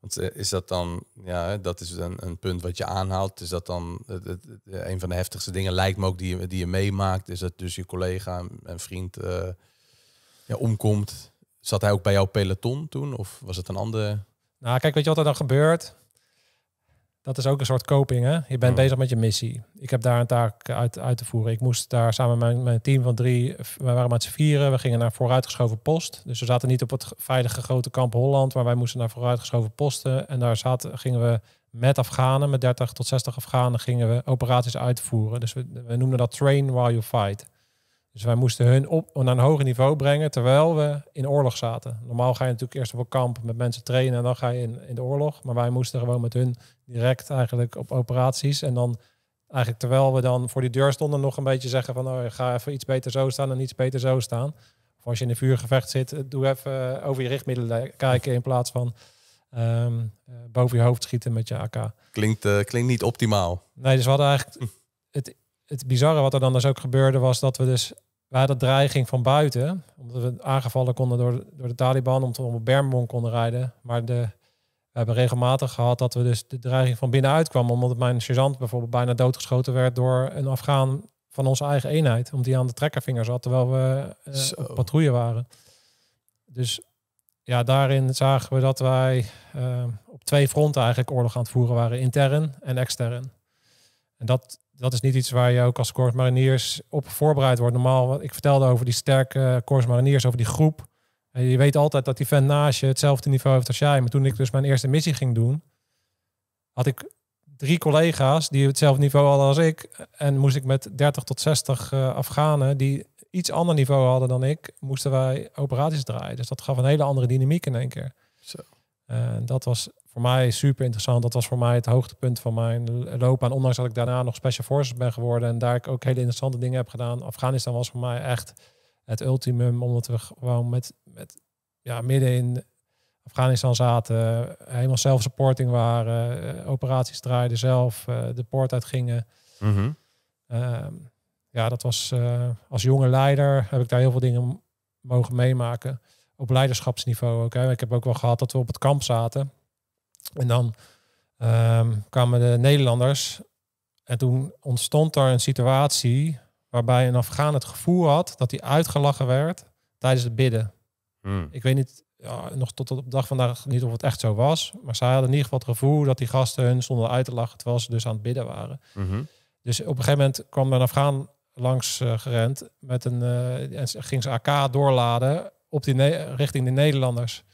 Want eh, is dat dan, ja, dat is een, een punt wat je aanhaalt. Is dat dan het, een van de heftigste dingen, lijkt me ook, die je, die je meemaakt? Is dat dus je collega en vriend eh, ja, omkomt? Zat hij ook bij jouw peloton toen? Of was het een ander? Nou, kijk, weet je wat er dan gebeurt? dat is ook een soort coping. Hè? Je bent bezig met je missie. Ik heb daar een taak uit, uit te voeren. Ik moest daar samen met mijn, mijn team van drie, we waren met z'n vieren, we gingen naar vooruitgeschoven post. Dus we zaten niet op het veilige grote kamp Holland, maar wij moesten naar vooruitgeschoven posten. En daar zaten, gingen we met Afghanen, met 30 tot 60 Afghanen, gingen we operaties uitvoeren. Dus we, we noemden dat train while you fight. Dus wij moesten hun op naar een hoger niveau brengen terwijl we in oorlog zaten. Normaal ga je natuurlijk eerst op een kamp met mensen trainen en dan ga je in, in de oorlog. Maar wij moesten gewoon met hun direct eigenlijk op operaties. En dan eigenlijk terwijl we dan voor die deur stonden nog een beetje zeggen van oh, ga even iets beter zo staan en iets beter zo staan. Of als je in een vuurgevecht zit, eh, doe even over je richtmiddelen kijken in plaats van ehm, eh, boven je hoofd schieten met je AK. Klinkt, eh, klinkt niet optimaal. Nee, dus we hadden eigenlijk [LAUGHS] het het bizarre wat er dan dus ook gebeurde was dat we dus... We hadden dreiging van buiten, omdat we aangevallen konden door, door de Taliban, om te om bermbon konden rijden. Maar de, we hebben regelmatig gehad dat we dus de dreiging van binnenuit kwam, omdat mijn sergeant bijvoorbeeld bijna doodgeschoten werd door een Afghaan van onze eigen eenheid, omdat die aan de trekkervinger zat terwijl we eh, patrouille waren. Dus ja, daarin zagen we dat wij eh, op twee fronten eigenlijk oorlog aan het voeren waren, intern en extern. En dat dat is niet iets waar je ook als Corps Mariniers op voorbereid wordt. Normaal, wat ik vertelde over die sterke Corps Mariniers, over die groep. En eh, je weet altijd dat die fanage naast je hetzelfde niveau heeft als jij. Maar toen ik dus mijn eerste missie ging doen, had ik drie collega's die hetzelfde niveau hadden als ik. En moest ik met 30 tot 60 eh, Afghanen die iets ander niveau hadden dan ik, moesten wij operaties draaien. Dus dat gaf een hele andere dynamiek in één keer. Zo. dat was voor mij super interessant. Dat was voor mij het hoogtepunt van mijn loopbaan. Ondanks dat ik daarna nog Special Forces ben geworden en daar ik ook hele interessante dingen heb gedaan. Afghanistan was voor mij echt het ultimum, omdat we gewoon met, met ja, midden in Afghanistan zaten, helemaal zelfsupporting waren, eh, operaties draaiden zelf, eh, de poort uit gingen. Mhm. Ehm, ja, dat was eh, als jonge leider heb ik daar heel veel dingen mogen meemaken. Op leiderschapsniveau ook. Ik heb ook wel gehad dat we op het kamp zaten. En dan um, kwamen de Nederlanders. En toen ontstond er een situatie waarbij een Afghaan het gevoel had dat hij uitgelachen werd tijdens het bidden. Hmm. Ik weet niet, nog tot op de dag vandaag niet of het echt zo was. Maar zij hadden in ieder geval het gevoel dat die gasten hun stonden uit te lachen terwijl ze dus aan het bidden waren. Mhm. Dus op een gegeven moment kwam een Afghaan langs eh, gerend met een, eh, en ging ze AK doorladen op die richting de Nederlanders.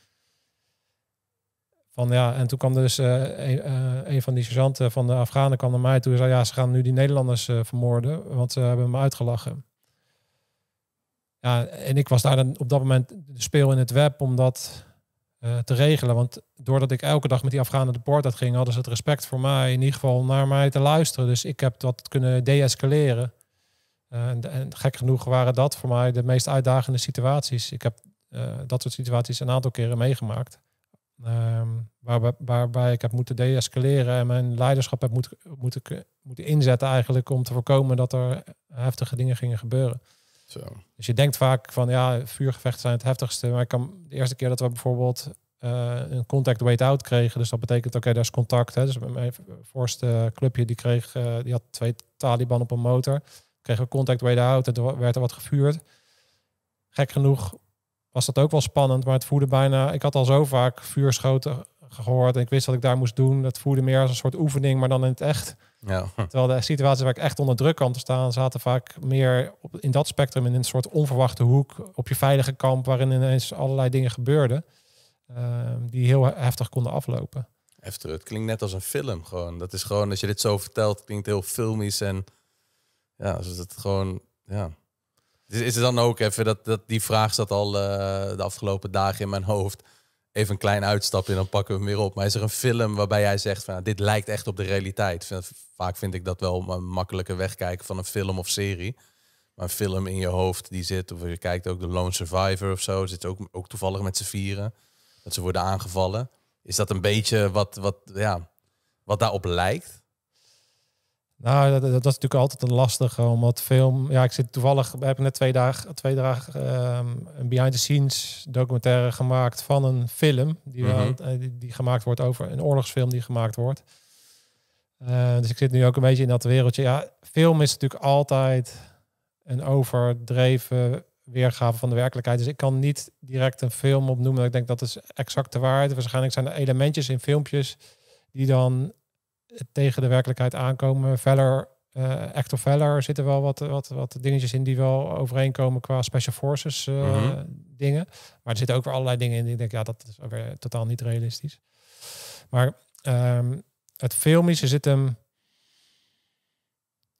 Van, ja, en toen kwam dus eh, eh, een, van die sergeanten van de Afghanen kwam naar mij toe en zei, ja, ze gaan nu die Nederlanders eh, vermoorden, want ze hebben me uitgelachen. Ja, en ik was daar dan op dat moment speel in het web om dat te regelen. Want doordat ik elke dag met die Afghanen de poort uit ging, hadden ze het respect voor mij, in ieder geval naar mij te luisteren. Dus ik heb dat kunnen deescaleren. Uh, en, en, gek genoeg waren dat voor mij de meest uitdagende situaties. Ik heb dat soort situaties een aantal keren meegemaakt waarbij, ehm, waarbij ik heb moeten deescaleren en mijn leiderschap heb moeten, moeten, moeten inzetten eigenlijk om te voorkomen dat er heftige dingen gingen gebeuren. Zo. Dus je denkt vaak van ja, vuurgevechten zijn het heftigste. Maar ik kan, de eerste keer dat we bijvoorbeeld eh, een contact wait-out kregen, dus dat betekent oké, daar is contact. Hè, dus mijn voorste clubje die kreeg, eh, die had twee Taliban op een motor. Kregen we contact wait-out en toen werd er wat gevuurd. Gek genoeg was dat ook wel spannend. Maar het voelde bijna, ik had al zo vaak vuurschoten gehoord en ik wist wat ik daar moest doen. Dat voelde meer als een soort oefening, maar dan in het echt. Ja. Terwijl de situaties waar ik echt onder druk kan te staan, zaten vaak meer op, in dat spectrum, in een soort onverwachte hoek, op je veilige kamp, waarin ineens allerlei dingen gebeurden ehm, die heel heftig konden aflopen. Heftig, het klinkt net als een film gewoon. Dat is gewoon, als je dit zo vertelt, klinkt heel filmisch en ja, dus het gewoon, ja, is het dan ook even dat, dat die vraag zat al eh, de afgelopen dagen in mijn hoofd. Even een klein uitstapje dan pakken we hem weer op. Maar is er een film waarbij jij zegt van nou, dit lijkt echt op de realiteit? Vaak vind ik dat wel een makkelijke wegkijken van een film of serie maar een film in je hoofd die zit. Of je kijkt ook de Lone Survivor of zo. Zit ook, ook toevallig met z'n vieren. Dat ze worden aangevallen. Is dat een beetje wat, wat, ja, wat daarop lijkt? Nou, dat, is natuurlijk altijd een lastige, omdat film... Ja, ik zit toevallig, heb net twee dagen, twee dagen ehm, een behind-the-scenes documentaire gemaakt van een film mhm. eh, die, die, gemaakt wordt over een oorlogsfilm die gemaakt wordt. Eh, dus ik zit nu ook een beetje in dat wereldje. Ja, film is natuurlijk altijd een overdreven weergave van de werkelijkheid. Dus ik kan niet direct een film opnoemen. Ik denk dat is exact de waarheid. Waarschijnlijk zijn er elementjes in filmpjes die dan tegen de werkelijkheid aankomen. Veller, uh, eh, of Veller zitten wel wat, wat, wat dingetjes in die wel overeenkomen qua Special Forces eh, mhm. dingen. Maar er zitten ook weer allerlei dingen in die ik denk, ja, dat is ook weer totaal niet realistisch. Maar um, het filmische zit hem...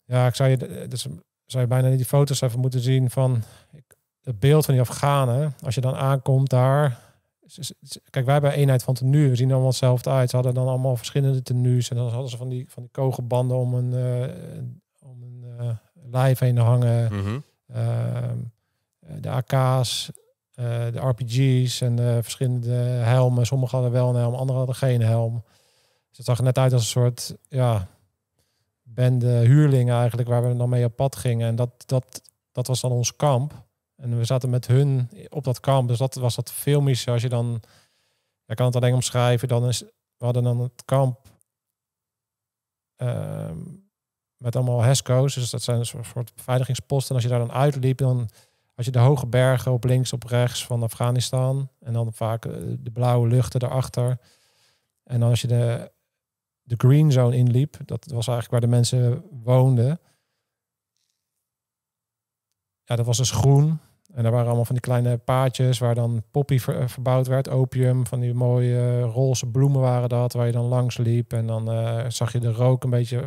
Ja, ik zou je, dus, zou je bijna niet die foto's even moeten zien van... het beeld van die Afghanen, als je dan aankomt daar, Kijk, wij hebben eenheid van tenue. We zien allemaal hetzelfde uit. Ze hadden dan allemaal verschillende tenues. En dan hadden ze van die, van die kogelbanden om een, eh, om een eh, lijf heen te hangen. Mhm. Ehm, eh, de AK's, de RPG's en verschillende helmen. Sommigen hadden wel een helm, anderen hadden geen helm. Dus het zag er net uit als een soort ja, bende huurlingen eigenlijk... waar we dan mee op pad gingen. En dat, dat, dat was dan ons kamp. En we zaten met hun op dat kamp. Dus dat was dat filmische. Als je dan, ik kan het alleen omschrijven, dan is, we hadden dan het kamp ehm, met allemaal HESCO's. Dus dat zijn een soort beveiligingsposten. En als je daar dan uitliep, dan had je de hoge bergen op links, op rechts van Afghanistan. En dan vaak eh, de blauwe luchten daarachter. En dan als je de, de green zone inliep, dat was eigenlijk waar de mensen woonden ja, dat was dus groen. En daar waren allemaal van die kleine paadjes waar dan poppy eh, verbouwd werd, opium, van die mooie eh, roze bloemen waren dat, waar je dan langs liep. En dan eh, zag je de rook een beetje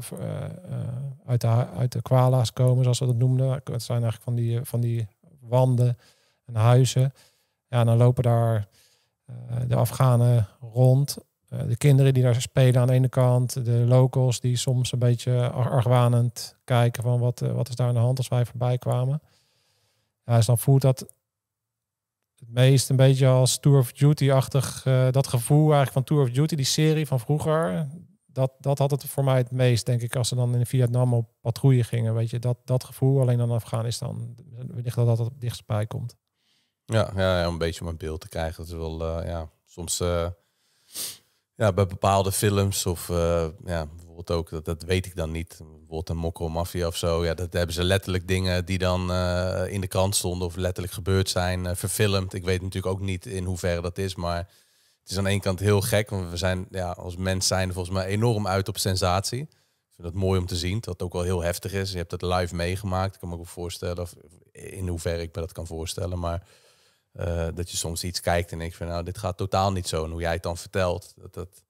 uit, de, uit de kwala's komen, zoals we dat noemden. Dat zijn eigenlijk van die, van die wanden en huizen. Ja, en dan lopen daar de Afghanen rond. de kinderen die daar spelen aan de ene kant, de locals die soms een beetje argwanend kijken van wat, wat is daar aan de hand als wij voorbij kwamen. Ja, dus dan voelt dat het meest een beetje als Tour of Duty-achtig. Eh, dat gevoel eigenlijk van Tour of Duty, die serie van vroeger. Dat, dat had het voor mij het meest, denk ik, als ze dan in Vietnam op patrouille gingen. Weet je, dat, dat gevoel alleen dan Afghanistan. Wellicht dat dat het dichtst bij komt. Ja, ja, ja, om een beetje mijn beeld te krijgen. Dat is wel, eh, ja, soms eh, ja, bij bepaalde films of ja, bijvoorbeeld ook, dat, dat weet ik dan niet bijvoorbeeld een Mokko Mafia of zo. Ja, dat hebben ze letterlijk dingen die dan eh, in de krant stonden of letterlijk gebeurd zijn, eh, verfilmd. Ik weet natuurlijk ook niet in hoeverre dat is, maar het is aan de ene kant heel gek, want we zijn ja, als mens zijn volgens mij enorm uit op sensatie. Ik vind dat mooi om te zien, dat ook wel heel heftig is. Je hebt dat live meegemaakt, ik kan me ook voorstellen, of in hoeverre ik me dat kan voorstellen, maar... Eh, dat je soms iets kijkt en ik van nou, dit gaat totaal niet zo. En hoe jij het dan vertelt, dat, dat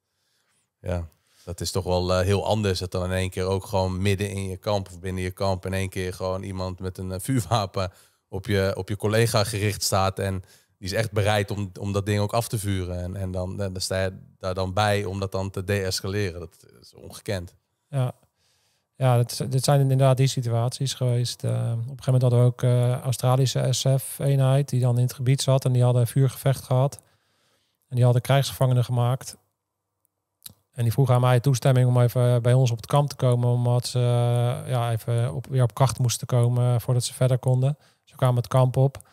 ja, dat is toch wel eh, heel anders. Dat dan in één keer ook gewoon midden in je kamp of binnen je kamp in één keer gewoon iemand met een eh, vuurwapen op je, op je collega gericht staat. En die is echt bereid om, om dat ding ook af te vuren. En, en dan, eh, dan sta je daar dan bij om dat dan te deescaleren. Dat is ongekend. Ja, ja dat, zijn inderdaad die situaties geweest. op een gegeven moment hadden we ook Australische SF-eenheid die dan in het gebied zat en die hadden vuurgevecht gehad. En die hadden krijgsgevangenen gemaakt. En die vroeg aan mij toestemming om even bij ons op het kamp te komen, omdat ze eh, ja, even op, weer op kracht moesten komen voordat ze verder konden. Ze kwamen het kamp op,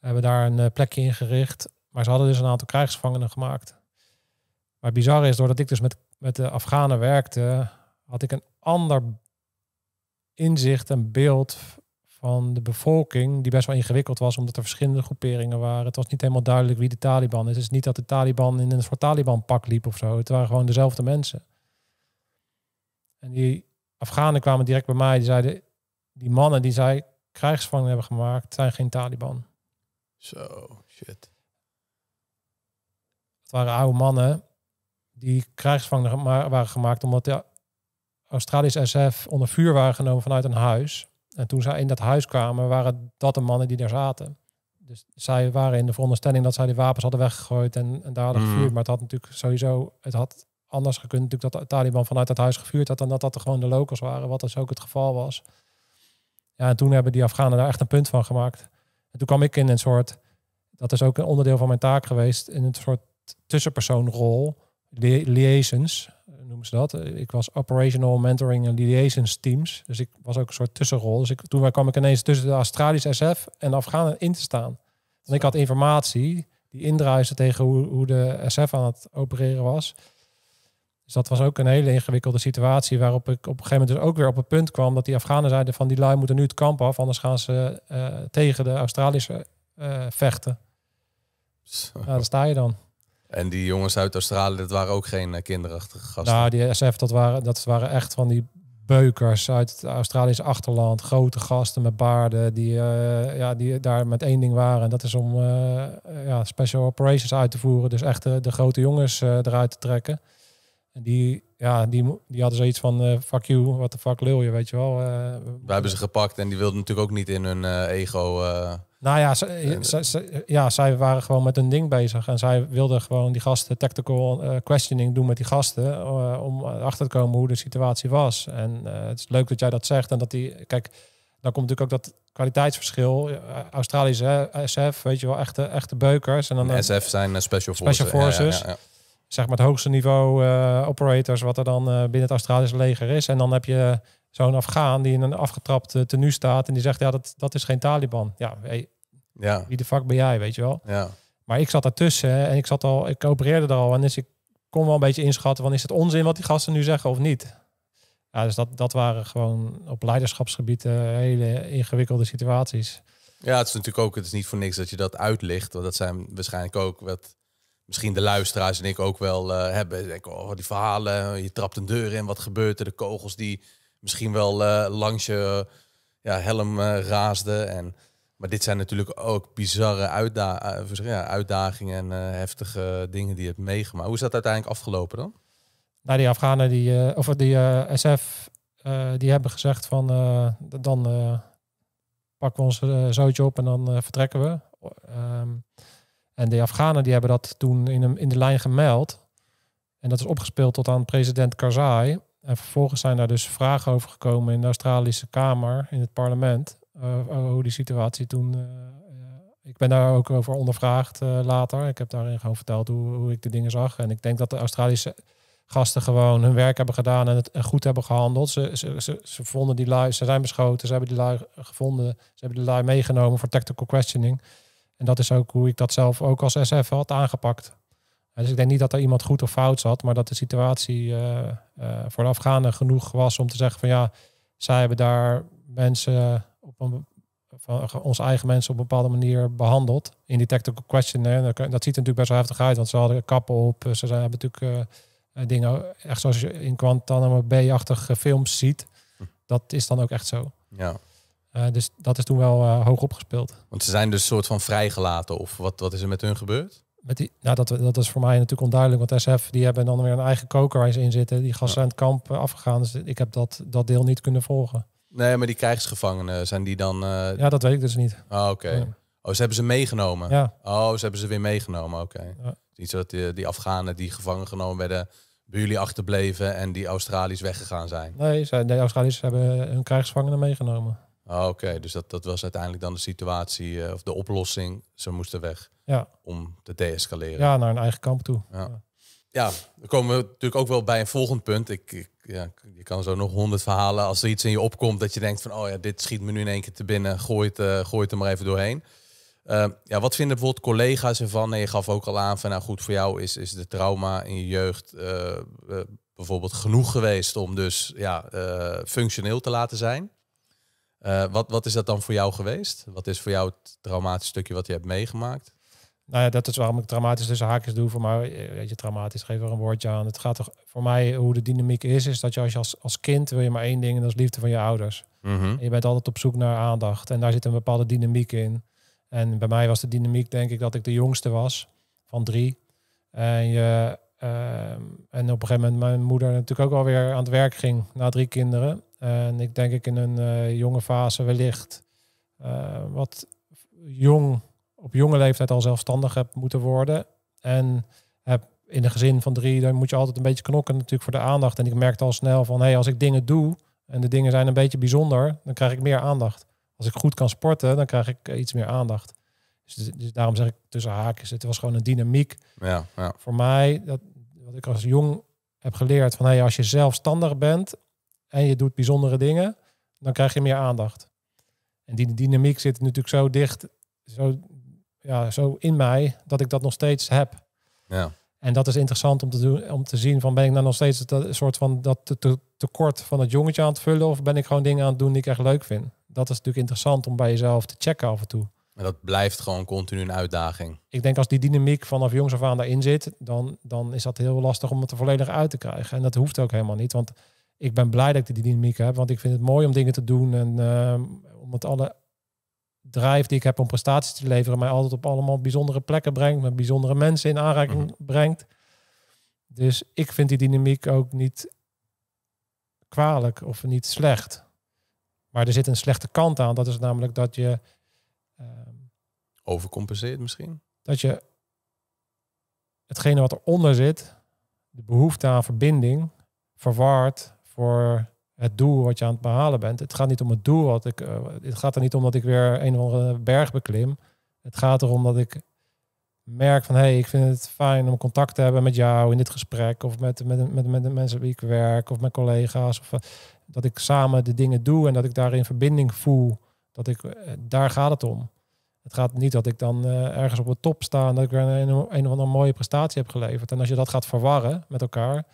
hebben daar een eh, plekje ingericht. Maar ze hadden dus een aantal krijgsgevangenen gemaakt. Maar bizar is, doordat ik dus met, met de Afghanen werkte, had ik een ander inzicht en beeld van de bevolking, die best wel ingewikkeld was, omdat er verschillende groeperingen waren. Het was niet helemaal duidelijk wie de Taliban is. Het is niet dat de Taliban in een soort Taliban-pak liep of zo. Het waren gewoon dezelfde mensen. En die Afghanen kwamen direct bij mij. Die zeiden, die mannen die zij krijgsgevangen hebben gemaakt, zijn geen Taliban. Zo, so, shit. Het waren oude mannen die krijgsgevangen waren gemaakt omdat de Australische SF onder vuur waren genomen vanuit een huis. En toen zij in dat huis kwamen, waren dat de mannen die daar zaten. Dus zij waren in de veronderstelling dat zij die wapens hadden weggegooid en, en daar hadden mm. Maar het had natuurlijk sowieso, het had anders gekund natuurlijk dat de Taliban vanuit dat huis gevuurd had dan dat dat er gewoon de locals waren, wat dus ook het geval was. Ja, en toen hebben die Afghanen daar echt een punt van gemaakt. En toen kwam ik in een soort, dat is ook een onderdeel van mijn taak geweest, in een soort tussenpersoonrol, liaisons noemen ze dat. Eh, ik was operational mentoring en liaisons teams. Dus ik was ook een soort tussenrol. Dus ik, toen kwam ik ineens tussen de Australische SF en de Afghanen in te staan. En ik had informatie die indruiste tegen hoe, hoe de SF aan het opereren was. Dus dat was ook een hele ingewikkelde situatie waarop ik op een gegeven moment dus ook weer op het punt kwam dat die Afghanen zeiden van die lui moeten nu het kamp af, anders gaan ze eh, tegen de Australische eh, vechten. Nou, daar sta je dan. En die jongens uit Australië, dat waren ook geen eh, kinderachtige gasten. Nou, die SF, dat waren, dat waren echt van die beukers uit het Australische achterland. Grote gasten met baarden die, eh, ja, die daar met één ding waren. En dat is om eh, ja, special operations uit te voeren. Dus echt de, grote jongens eruit te trekken. En die, ja, die, die hadden zoiets van fuck you, wat de fuck lul je, weet je wel. We hebben ze gepakt en die wilden natuurlijk ook niet in hun ego nou ja, zij, eh, ja, zij waren gewoon met een ding bezig. En zij wilden gewoon die gasten tactical eh, questioning doen met die gasten. Eh, om achter te komen hoe de situatie was. En het is leuk dat jij dat zegt. En dat die, kijk, dan komt natuurlijk ook dat kwaliteitsverschil. Australische SF, weet je wel, echte, echte beukers. En dan, SF zijn special forces. Special forces. Ja, zeg maar het hoogste niveau operators wat er dan binnen het Australische leger is. En dan heb je zo'n Afghaan die in een afgetrapt eh, tenue staat en die zegt, ja, dat, dat is geen Taliban. Ja, hey, ja, wie de fuck ben jij, weet je wel? Ja. Maar ik zat daartussen en ik zat al, ik opereerde er al en dus ik kon wel een beetje inschatten van is het onzin wat die gasten nu zeggen of niet. Ja, dus dat, dat waren gewoon op leiderschapsgebied eh, hele ingewikkelde situaties. Ja, het is natuurlijk ook, het is niet voor niks dat je dat uitlicht, want dat zijn waarschijnlijk ook wat misschien de luisteraars en ik ook wel eh, hebben. Denk, oh, die verhalen, je trapt een deur in, wat gebeurt er? De kogels die misschien wel eh, langs je ja, helm eh, raasde. En, maar dit zijn natuurlijk ook bizarre uitda eh, ja, uitdagingen en heftige dingen die je hebt meegemaakt. Hoe is dat uiteindelijk afgelopen dan? Nou, die Afghanen, die, of die SF, die hebben gezegd van dan pakken we ons uh, zootje op en dan vertrekken we. Ehm, en de Afghanen die hebben dat toen in, in de lijn gemeld. En dat is opgespeeld tot aan president Karzai. En vervolgens zijn daar dus vragen over gekomen in de Australische Kamer, in het parlement, uh, hoe die situatie toen. Eh, eh, ik ben daar ook over ondervraagd later. Ik heb daarin gewoon verteld hoe, hoe ik de dingen zag. En ik denk dat de Australische gasten gewoon hun werk hebben gedaan en het goed hebben gehandeld. Ze, ze, ze, vonden die lui, ze zijn beschoten, ze hebben die lui gevonden, ze hebben de lui meegenomen voor tactical questioning. En dat is ook hoe ik dat zelf ook als SF had aangepakt dus ik denk niet dat er iemand goed of fout zat, maar dat de situatie eh, eh, voorafgaande genoeg was om te zeggen van ja, zij hebben daar mensen op een van onze eigen mensen op een bepaalde manier behandeld. In die tactical questionnaire. dat ziet er natuurlijk best wel heftig uit. Want ze hadden kappen op. Ze hebben natuurlijk eh, dingen, echt zoals je in Guantanamo B-achtige films ziet. Hm. Dat is dan ook echt zo. Ja. dus dat is toen wel hoog opgespeeld. Want ze zijn dus soort van vrijgelaten. Of wat, wat is er met hun gebeurd? met die, nou dat, dat is voor mij natuurlijk onduidelijk, want SF die hebben dan weer een eigen koker in zitten. Die gasten zijn het kamp eh, afgegaan, dus ik heb dat, dat deel niet kunnen volgen. Nee, maar die krijgsgevangenen, zijn die dan... Eh, ja, dat weet ik dus niet. Ah, oké. Oh, ze hebben ze meegenomen? Ja. Oh, ze hebben ze weer meegenomen, oké. Okay. Niet zo dat die, die Afghanen die gevangen genomen werden, bij jullie achterbleven en die Australiërs weggegaan zijn? Nee, de Australiërs hebben hun krijgsgevangenen meegenomen. Ah, oké, dus dat, dat was uiteindelijk dan de situatie eh, of de oplossing. Ze moesten weg ja. om te deescaleren. Ja, naar een eigen kamp toe. Ja. ja. dan komen we natuurlijk ook wel bij een volgend punt. Ik, ik ja, je kan zo nog honderd verhalen als er iets in je opkomt dat je denkt van, oh ja, dit schiet me nu in één keer te binnen, gooi het, eh, gooi het er maar even doorheen. Ehm, ja, wat vinden bijvoorbeeld collega's ervan? Nee, je gaf ook al aan van, nou goed, voor jou is, is de trauma in je jeugd eh, eh, bijvoorbeeld genoeg geweest om dus ja, functioneel te laten zijn. wat, wat is dat dan voor jou geweest? Wat is voor jou het traumatische stukje wat je hebt meegemaakt? nou ja, dat is waarom ik dramatisch tussen haakjes doe. Voor mij, eh, weet je, dramatisch, geef er een woordje aan. Het gaat toch voor mij hoe de dynamiek is, is dat je als, als, kind wil je maar één ding en dat is liefde van je ouders. Mm Je bent altijd op zoek naar aandacht en daar zit een bepaalde dynamiek in. En bij mij was de dynamiek denk ik dat ik de jongste was van drie. En, je, ehm, en op een gegeven moment mijn moeder natuurlijk ook alweer aan het werk ging na drie kinderen. En ik denk ik in een eh, jonge fase wellicht eh, wat jong op jonge leeftijd al zelfstandig hebt moeten worden. En heb in een gezin van drie, dan moet je altijd een beetje knokken natuurlijk voor de aandacht. En ik merkte al snel van, hé, hey, als ik dingen doe en de dingen zijn een beetje bijzonder, dan krijg ik meer aandacht. Als ik goed kan sporten, dan krijg ik eh, iets meer aandacht. Dus, dus, daarom zeg ik tussen haakjes, het was gewoon een dynamiek. Ja, ja. Voor mij, dat, wat ik als jong heb geleerd, van hey, als je zelfstandig bent en je doet bijzondere dingen, dan krijg je meer aandacht. En die dynamiek zit natuurlijk zo dicht, zo ja, zo in mij dat ik dat nog steeds heb. Ja. En dat is interessant om te, doen, om te zien van ben ik nou nog steeds het soort van dat te, tekort van het jongetje aan het vullen of ben ik gewoon dingen aan het doen die ik echt leuk vind. Dat is natuurlijk interessant om bij jezelf te checken af en toe. En dat blijft gewoon continu een uitdaging. Ik denk als die dynamiek vanaf jongs af aan daarin zit, dan, dan is dat heel lastig om het er volledig uit te krijgen. En dat hoeft ook helemaal niet, want ik ben blij dat ik die dynamiek heb, want ik vind het mooi om dingen te doen en ehm, om het alle drijf die ik heb om prestaties te leveren, mij altijd op allemaal bijzondere plekken brengt, met bijzondere mensen in aanraking mhm. brengt. Dus ik vind die dynamiek ook niet kwalijk of niet slecht. Maar er zit een slechte kant aan. Dat is namelijk dat je. Ehm, Overcompenseert misschien? Dat je hetgene wat eronder zit, de behoefte aan verbinding, verwaart voor het doel wat je aan het behalen bent. Het gaat niet om het doel. Wat ik, eh, het gaat er niet om dat ik weer een of andere berg beklim. Het gaat erom dat ik merk van hé, hey, ik vind het fijn om contact te hebben met jou in dit gesprek. Of met, met, met, met de mensen wie ik werk of mijn collega's. Of, eh, dat ik samen de dingen doe en dat ik daarin verbinding voel. Dat ik, eh, daar gaat het om. Het gaat niet dat ik dan ergens op de top sta en dat ik weer een, een, een of andere mooie prestatie heb geleverd. En als je dat gaat verwarren met elkaar,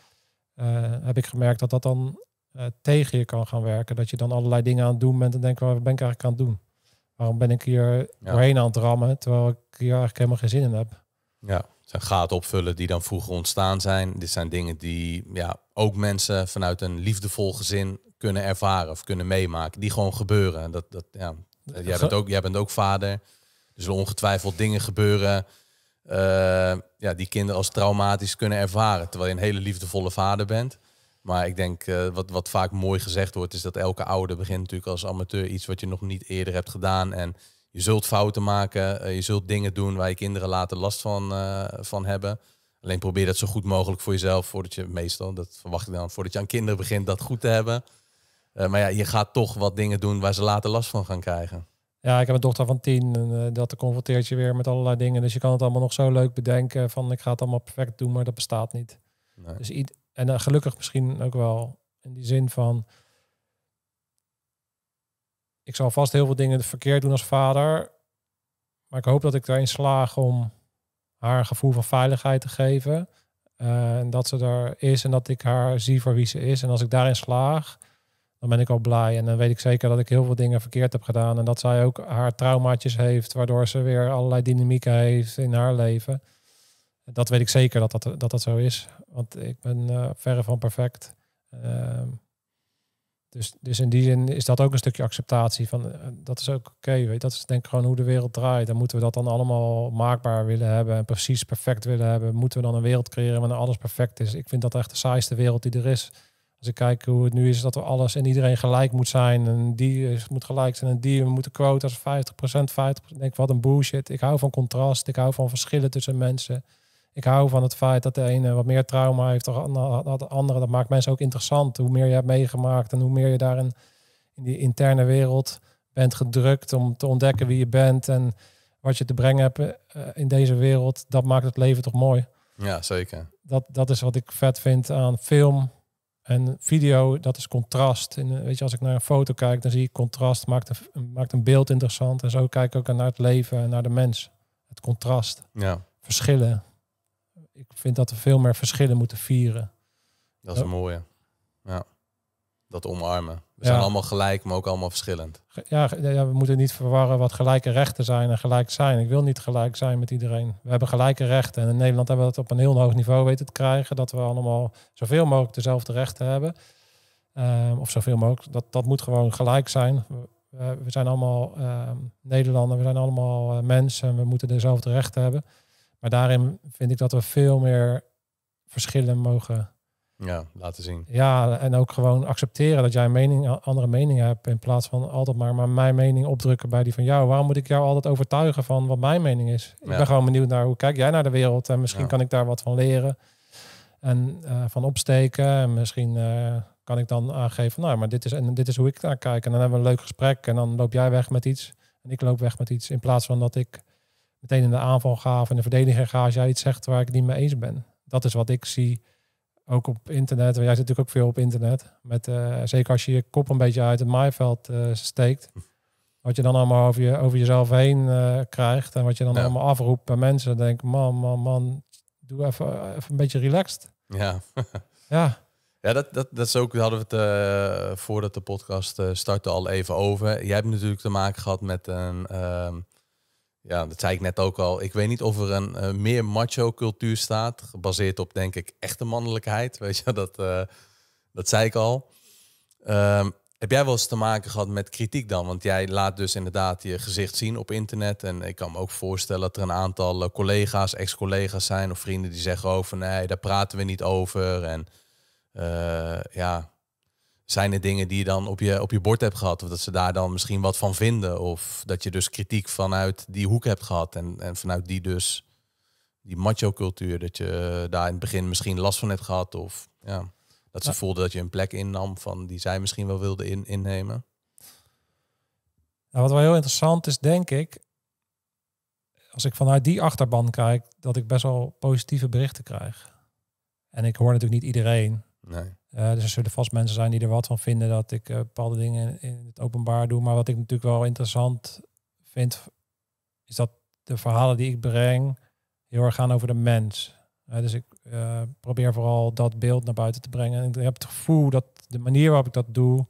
heb ik gemerkt dat dat dan eh, tegen je kan gaan werken. Dat je dan allerlei dingen aan het doen bent en denkt, wat ben ik eigenlijk aan het doen? Waarom ben ik hier doorheen aan het rammen, terwijl ik hier eigenlijk helemaal geen zin in heb? Ja, het zijn gaten opvullen die dan vroeger ontstaan zijn. Dit zijn dingen die ja, ook mensen vanuit een liefdevol gezin kunnen ervaren of kunnen meemaken. Die gewoon gebeuren. Dat, dat, ja. jij, bent ook, jij bent ook vader. Er zullen ongetwijfeld dingen gebeuren eh, ja, die kinderen als traumatisch kunnen ervaren. Terwijl je een hele liefdevolle vader bent. Maar ik denk, uh, wat, wat vaak mooi gezegd wordt, is dat elke ouder begint natuurlijk als amateur iets wat je nog niet eerder hebt gedaan. En je zult fouten maken, eh, je zult dingen doen waar je kinderen later last van, uh, van hebben. Alleen probeer dat zo goed mogelijk voor jezelf, voordat je meestal, dat verwacht ik dan, voordat je aan kinderen begint, dat goed te hebben. maar ja, je gaat toch wat dingen doen waar ze later last van gaan krijgen. Ja, ik heb een dochter van tien en dat confronteert je weer met allerlei dingen. Dus je kan het allemaal nog zo leuk bedenken van ik ga het allemaal perfect doen, maar dat bestaat niet. Nee. Dus en dan eh, gelukkig misschien ook wel in die zin van. Ik zal vast heel veel dingen verkeerd doen als vader. Maar ik hoop dat ik daarin slaag om haar een gevoel van veiligheid te geven. Eh, en dat ze er is en dat ik haar zie voor wie ze is. En als ik daarin slaag, dan ben ik al blij. En dan weet ik zeker dat ik heel veel dingen verkeerd heb gedaan. En dat zij ook haar traumaatjes heeft, waardoor ze weer allerlei dynamieken heeft in haar leven. Dat weet ik zeker dat dat, dat, dat zo is. Want ik ben eh, verre van perfect. Ehm, dus, dus in die zin is dat ook een stukje acceptatie. Van, eh, dat is ook oké. dat is denk ik gewoon hoe de wereld draait. Dan moeten we dat dan allemaal maakbaar willen hebben. En precies perfect willen hebben. Moeten we dan een wereld creëren waarin alles perfect is. Ik vind dat echt de saaiste wereld die er is. Als ik kijk hoe het nu is, dat we alles en iedereen gelijk moet zijn. En die moet gelijk zijn en die. We moeten quotas 50%, 50%. Denk, wat een bullshit. Ik hou van contrast. Ik hou van verschillen tussen mensen ik hou van het feit dat de ene wat meer trauma heeft dan de andere. Dat maakt mensen ook interessant. Hoe meer je hebt meegemaakt en hoe meer je daarin in die interne wereld bent gedrukt om te ontdekken wie je bent en wat je te brengen hebt eh, in deze wereld, dat maakt het leven toch mooi. Ja, zeker. Dat, dat is wat ik vet vind aan film en video. Dat is contrast. weet je, als ik naar een foto kijk, dan zie ik contrast. Maakt een, maakt een beeld interessant. En zo kijk ik ook naar het leven en naar de mens. Het contrast. Ja. Verschillen ik vind dat we veel meer verschillen moeten vieren. Dat is een mooie. Ja. Dat omarmen. We zijn allemaal gelijk, maar ook allemaal verschillend. Ja, ja, we moeten niet verwarren wat gelijke rechten zijn en gelijk zijn. Ik wil niet gelijk zijn met iedereen. We hebben gelijke rechten. En in Nederland hebben we dat op een heel hoog niveau weten te krijgen. Dat we allemaal zoveel mogelijk dezelfde rechten hebben. Ehm, of zoveel mogelijk. Dat, dat moet gewoon gelijk zijn. We, zijn allemaal um, Nederlander, we zijn allemaal mensen eh, mensen. We moeten dezelfde rechten hebben. Maar daarin vind ik dat we veel meer verschillen mogen ja, laten zien. Ja, en ook gewoon accepteren dat jij een mening, andere mening hebt. In plaats van altijd maar, maar mijn mening opdrukken bij die van jou. Waarom moet ik jou altijd overtuigen van wat mijn mening is? Ik ben gewoon benieuwd naar hoe kijk jij naar de wereld. En misschien kan ik daar wat van leren. En eh, van opsteken. En misschien eh, kan ik dan aangeven, nou, maar dit is, en dit is hoe ik naar kijk. En dan hebben we een leuk gesprek. En dan loop jij weg met iets. En ik loop weg met iets. In plaats van dat ik meteen in de aanval gaven en de verdediger ga als jij iets zegt waar ik niet mee eens ben. Dat is wat ik zie ook op internet. Want jij zit natuurlijk ook veel op internet. Met, uh, zeker als je je kop een beetje uit het maaiveld eh, steekt. Wat je dan allemaal over, je, over jezelf heen eh, krijgt. En wat je dan allemaal afroept bij mensen. denk man, man, man, doe even, even een beetje relaxed. Ja. [LAUGHS] ja. Ja, dat, dat, dat is ook, hadden we het voordat de podcast startte al even over. Jij hebt natuurlijk te maken gehad met een... Ehm, ja, dat zei ik net ook al. Ik weet niet of er een eh, meer macho cultuur staat, gebaseerd op denk ik echte mannelijkheid. [LAUGHS] Weet je, dat, eh, dat zei ik al. Ehm, heb jij wel eens te maken gehad met kritiek dan? Want jij laat dus inderdaad je gezicht zien op internet. En ik kan me ook voorstellen dat er een aantal eh, collega's, ex-collega's zijn of vrienden die zeggen over nee, daar praten we niet over. En ja, zijn er dingen die je dan op je, op je bord hebt gehad? Of dat ze daar dan misschien wat van vinden? Of dat je dus kritiek vanuit die hoek hebt gehad en, en vanuit die dus die macho-cultuur, dat je daar in het begin misschien last van hebt gehad? Of ja, dat ze voelden dat je een plek innam van die zij misschien wel wilden in, innemen? Nou, wat wel heel interessant is, denk ik, als ik vanuit die achterban kijk, dat ik best wel positieve berichten krijg. En ik hoor natuurlijk niet iedereen. Nee. Eh, dus er zullen vast mensen zijn die er wat van vinden dat ik eh, bepaalde dingen in het openbaar doe. Maar wat ik natuurlijk wel interessant vind, is dat de verhalen die ik breng heel erg gaan over de mens. Eh, dus ik probeer vooral dat beeld naar buiten te brengen. En ik heb het gevoel dat de manier waarop ik dat doe,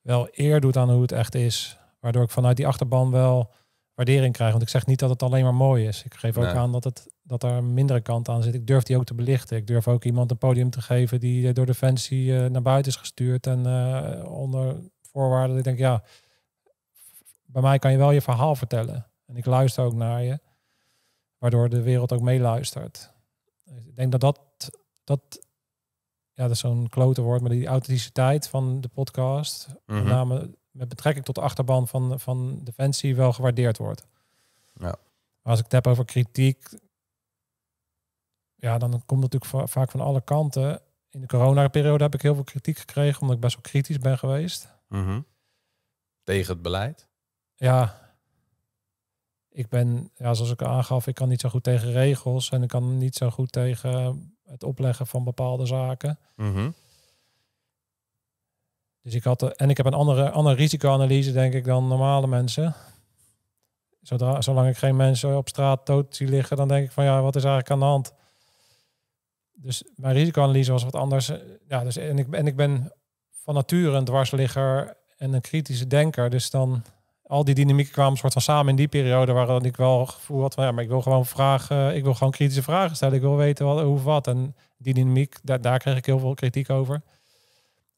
wel eer doet aan hoe het echt is. Waardoor ik vanuit die achterban wel waardering krijg. Want ik zeg niet dat het alleen maar mooi is. Ik geef ook aan dat het dat daar een mindere kant aan zit. Ik durf die ook te belichten. Ik durf ook iemand een podium te geven die eh, door Defensie eh, naar buiten is gestuurd. En eh, onder voorwaarden ik denk, ja, bij mij kan je wel je verhaal vertellen. En ik luister ook naar je. Waardoor de wereld ook meeluistert. Dus ik denk dat dat, dat ja, dat is zo'n klote woord, maar die authenticiteit van de podcast, met mhm. name met betrekking tot de achterban van, van Defensie, wel gewaardeerd wordt. Ja. als ik het heb over kritiek, ja, dan komt het natuurlijk vaak van alle kanten. In de coronaperiode heb ik heel veel kritiek gekregen, omdat ik best wel kritisch ben geweest. Mhm. Tegen het beleid? Ja. Ik ben, ja, zoals ik aangaf, ik kan niet zo goed tegen regels en ik kan niet zo goed tegen het opleggen van bepaalde zaken. Mhm. Dus ik had, en ik heb een andere, andere risicoanalyse, denk ik, dan normale mensen. Zodra, zolang ik geen mensen op straat dood zie liggen, dan denk ik van ja, wat is eigenlijk aan de hand? dus mijn risicoanalyse was wat anders. Eh, ja, dus, en, ik, en ik ben van nature een dwarsligger en een kritische denker. Dus dan al die dynamiek kwamen soort van samen in die periode waarin ik wel gevoel had van ja, maar ik wil gewoon vragen, ik wil gewoon kritische vragen stellen. Ik wil weten wat, hoe wat. En die dynamiek, daar, daar kreeg ik heel veel kritiek over.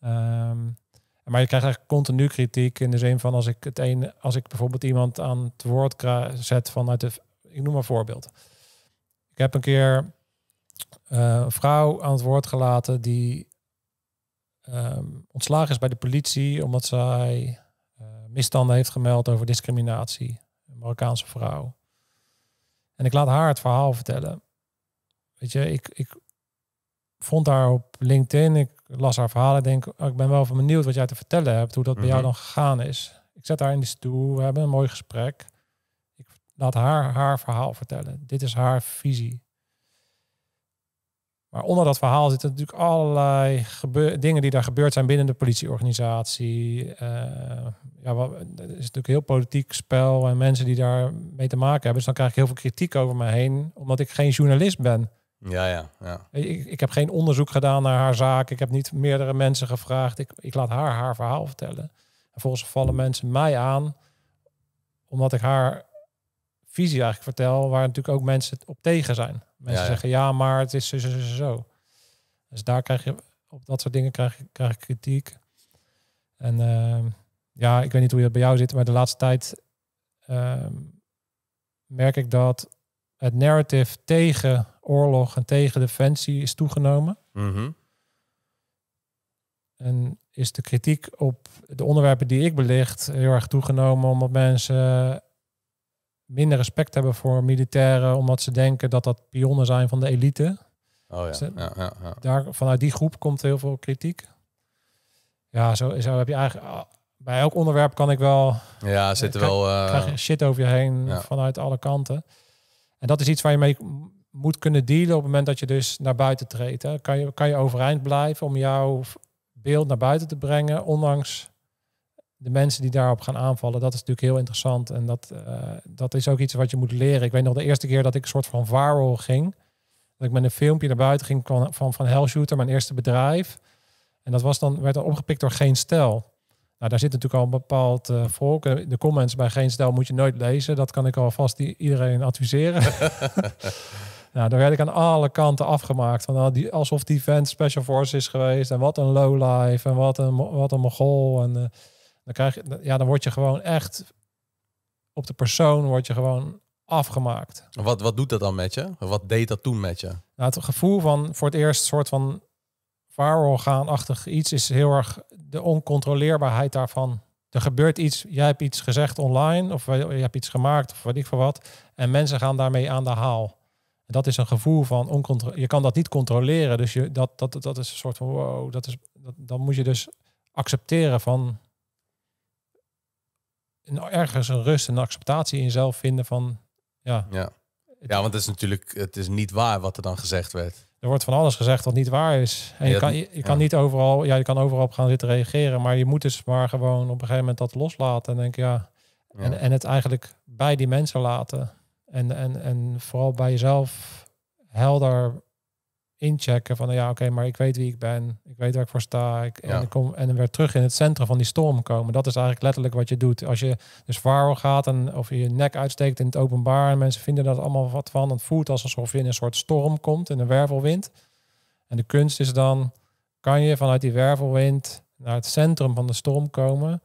Ehm, maar je krijgt eigenlijk continu kritiek in de zin van als ik het een, als ik bijvoorbeeld iemand aan het woord zet vanuit de, ik noem maar voorbeeld. Ik heb een keer eh, een vrouw aan het woord gelaten die ehm, ontslagen is bij de politie omdat zij eh, misstanden heeft gemeld over discriminatie. Een Marokkaanse vrouw. En ik laat haar het verhaal vertellen. Weet je, ik, ik vond haar op LinkedIn. Ik las haar verhaal. en denk, oh, ik ben wel van benieuwd wat jij te vertellen hebt. Hoe dat bij jou mhm. dan gegaan is. Ik zet haar in de stoel. We hebben een mooi gesprek. Ik laat haar haar verhaal vertellen. Dit is haar visie. Maar onder dat verhaal zitten natuurlijk allerlei dingen die daar gebeurd zijn binnen de politieorganisatie. Uh, ja, wat, is natuurlijk heel politiek spel en mensen die daar mee te maken hebben. Dus dan krijg ik heel veel kritiek over me heen, omdat ik geen journalist ben. Ja, ja, ja. Ik, ik heb geen onderzoek gedaan naar haar zaak. Ik heb niet meerdere mensen gevraagd. Ik, ik laat haar haar verhaal vertellen. En volgens vallen mensen mij aan, omdat ik haar visie eigenlijk vertel, waar natuurlijk ook mensen op tegen zijn. Mensen ja, zeggen ja, maar het is zo, zo, zo. Dus daar krijg je, op dat soort dingen krijg, je, krijg kritiek. En ehm, ja, ik weet niet hoe dat bij jou zit, maar de laatste tijd ehm, merk ik dat het narrative tegen oorlog en tegen defensie is toegenomen. Mhm. En is de kritiek op de onderwerpen die ik belicht heel erg toegenomen, omdat mensen minder respect hebben voor militairen, omdat ze denken dat dat pionnen zijn van de elite. Oh ja. ja, ja, ja. Daar, vanuit die groep komt heel veel kritiek. Ja, zo, heb je eigenlijk ah, bij elk onderwerp kan ik wel. Ja, zit er eh, wel. Uh, krijg je shit over je heen vanuit alle kanten. En dat is iets waar je mee moet kunnen dealen op het moment dat je dus naar buiten treedt. Hè. Kan, je, kan je overeind blijven om jouw beeld naar buiten te brengen, ondanks de mensen die daarop gaan aanvallen, dat is natuurlijk heel interessant. En dat, eh, dat is ook iets wat je moet leren. Ik weet nog de eerste keer dat ik een soort van viral ging. Dat ik met een filmpje naar buiten ging van, van, van Hellshooter, mijn eerste bedrijf. En dat was dan, werd dan opgepikt door Geen Stel. Nou, daar zit natuurlijk al een bepaald uh, volk. Eh, de comments bij Geen Stel moet je nooit lezen. Dat kan ik alvast iedereen adviseren. [LAUGHS] nou, daar werd ik aan alle kanten afgemaakt. Van, nou, die, alsof die vent Special Forces is geweest. En wat een lowlife. En wat een, wat een mogol. En... Dan, krijg je, ja, dan word je gewoon echt op de persoon word je gewoon afgemaakt. Wat, wat doet dat dan met je? Wat deed dat toen met je? Nou, het gevoel van voor het eerst soort van viral achtig iets is heel erg de oncontroleerbaarheid daarvan. Er gebeurt iets, jij hebt iets gezegd online of je hebt iets gemaakt of weet ik voor wat. En mensen gaan daarmee aan de haal. dat is een gevoel van oncontrole. Je kan dat niet controleren. Dus je, dat, dat, dat is een soort van wow, dat is, dan moet je dus accepteren van ergens een rust en acceptatie in jezelf vinden van ja. Ja, ja want het is natuurlijk het is niet waar wat er dan gezegd werd. Er wordt van alles gezegd wat niet waar is. En je, kan, je, je kan niet overal, ja, je kan overal op gaan zitten reageren, maar je moet dus maar gewoon op een gegeven moment dat loslaten en ja, ja. En, en het eigenlijk bij die mensen laten. En, en, en vooral bij jezelf helder inchecken van nou ja, oké, maar ik weet wie ik ben, ik weet waar ik voor sta, ik, en, ik kom, en weer terug in het centrum van die storm komen. Dat is eigenlijk letterlijk wat je doet. Als je dus viral gaat en of je je nek uitsteekt in het openbaar en mensen vinden dat allemaal wat van, het voelt alsof je in een soort storm komt, in een wervelwind. En de kunst is dan, kan je vanuit die wervelwind naar het centrum van de storm komen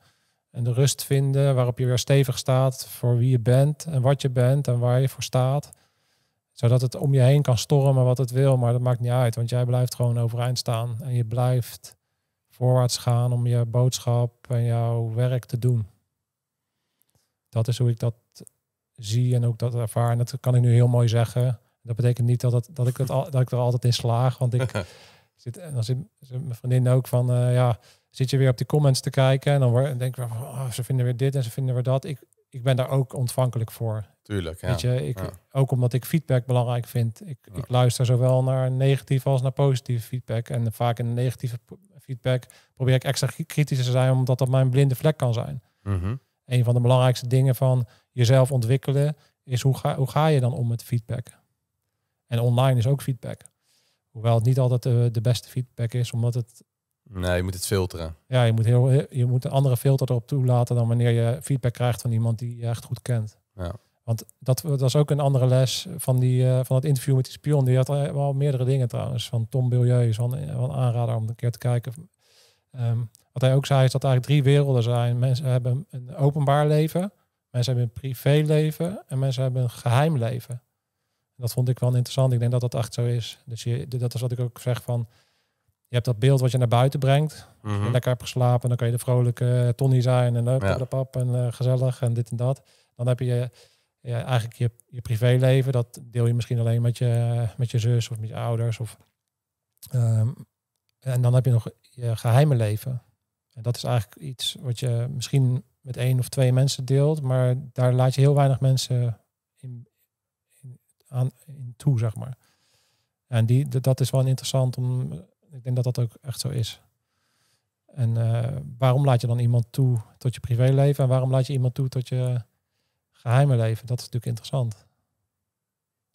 en de rust vinden waarop je weer stevig staat voor wie je bent en wat je bent en waar je voor staat zodat het om je heen kan stormen wat het wil, maar dat maakt niet uit. Want jij blijft gewoon overeind staan en je blijft voorwaarts gaan om je boodschap en jouw werk te doen. Dat is hoe ik dat zie en ook dat ervaar. En dat kan ik nu heel mooi zeggen. Dat betekent niet dat, dat, ik, het al, dat ik er altijd in slaag. Want ik [LAUGHS] [LAUGHS] zit, en dan zit, mijn vriendin ook van, uh, ja, zit je weer op die comments te kijken. En dan denk ik, oh, ze vinden weer dit en ze vinden weer dat. Ik, ik ben daar ook ontvankelijk voor. Tuurlijk, ja. Weet je, ik, Ook omdat ik feedback belangrijk vind. Ik, ik luister zowel naar negatieve als naar positieve feedback. En vaak in de negatieve feedback probeer ik extra kritisch te zijn, omdat dat mijn blinde vlek kan zijn. Mhm. Een van de belangrijkste dingen van jezelf ontwikkelen is hoe ga, hoe ga je dan om met feedback? En online is ook feedback. Hoewel het niet altijd de, beste feedback is, omdat het... Nee, je moet het filteren. Ja, je moet, heel, je moet een andere filter erop toelaten dan wanneer je feedback krijgt van iemand die je echt goed kent. Ja. Want dat, dat was ook een andere les van, die, eh, van het interview met die spion. Die had eh, wel meerdere dingen trouwens. Van Tom Biljeu is wel een aanrader om een keer te kijken. Ehm, wat hij ook zei is dat er eigenlijk drie werelden zijn. Mensen hebben een openbaar leven. Mensen hebben een privéleven. En mensen hebben een geheim leven. En dat vond ik wel interessant. Ik denk dat dat echt zo is. Dus je, dat is wat ik ook zeg van... Je hebt dat beeld wat je naar buiten brengt. Mhm. lekker hebt geslapen, dan kan je de vrolijke Tony zijn. En leuk, ja. en eh, gezellig en dit en dat. Dan heb je ja, eigenlijk je, je privéleven, dat deel je misschien alleen met je, met je zus of met je ouders. Of, ehm, en dan heb je nog je geheime leven. En dat is eigenlijk iets wat je misschien met één of twee mensen deelt, maar daar laat je heel weinig mensen in, in aan, in toe, zeg maar. En die, dat is wel interessant om, ik denk dat dat ook echt zo is. En eh, waarom laat je dan iemand toe tot je privéleven en waarom laat je iemand toe tot je geheimen leven. Dat is natuurlijk interessant.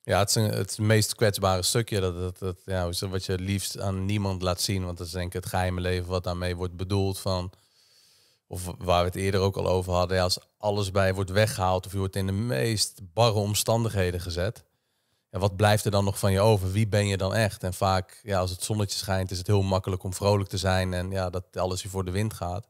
Ja, het is een, het meest kwetsbare stukje. Dat, dat, dat, ja, wat je liefst aan niemand laat zien. Want dat is denk ik het geheime leven wat daarmee wordt bedoeld. Van, of waar we het eerder ook al over hadden. als alles bij wordt weggehaald of je wordt in de meest barre omstandigheden gezet. Ja, wat blijft er dan nog van je over? Wie ben je dan echt? En vaak, ja, als het zonnetje schijnt, is het heel makkelijk om vrolijk te zijn. En ja, dat alles je voor de wind gaat.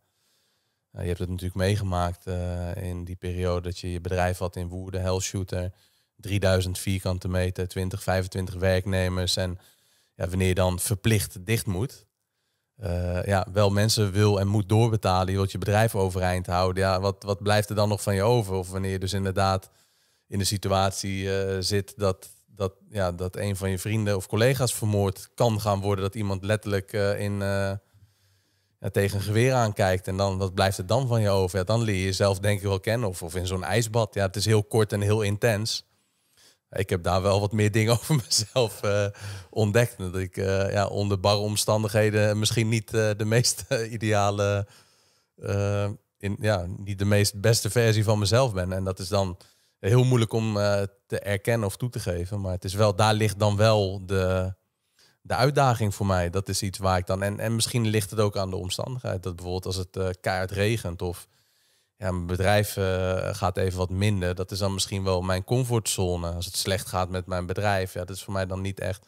Eh, je hebt het natuurlijk meegemaakt eh, in die periode dat je je bedrijf had in Woerden, Hellshooter. 3000 vierkante meter, 20, 25 werknemers. En ja, wanneer je dan verplicht dicht moet, eh, ja, wel mensen wil en moet doorbetalen. Je wilt je bedrijf overeind houden. Ja, wat, wat blijft er dan nog van je over? Of wanneer je dus inderdaad in de situatie zit dat, dat, ja, dat een van je vrienden of collega's vermoord kan gaan worden. Dat iemand letterlijk in tegen een geweer aankijkt en dan wat blijft het dan van je over? dan leer je jezelf denk ik wel kennen. Of, of in zo'n ijsbad. Ja, het is heel kort en heel intens. Ik heb daar wel wat meer dingen [LAUGHS] over mezelf eh, ontdekt. Dat ik eh, ja, onder barre omstandigheden misschien niet eh, de meest [LAUGHS] ideale, in, ja, niet de meest beste versie van mezelf ben. En dat is dan heel moeilijk om te erkennen of toe te geven. Maar het is wel, daar ligt dan wel de, de uitdaging voor mij. Dat is iets waar ik dan. En, en misschien ligt het ook aan de omstandigheid. Dat bijvoorbeeld als het uh, keihard regent of ja, mijn bedrijf eh, gaat even wat minder. Dat is dan misschien wel mijn comfortzone. Als het slecht gaat met mijn bedrijf, ja, dat is voor mij dan niet echt.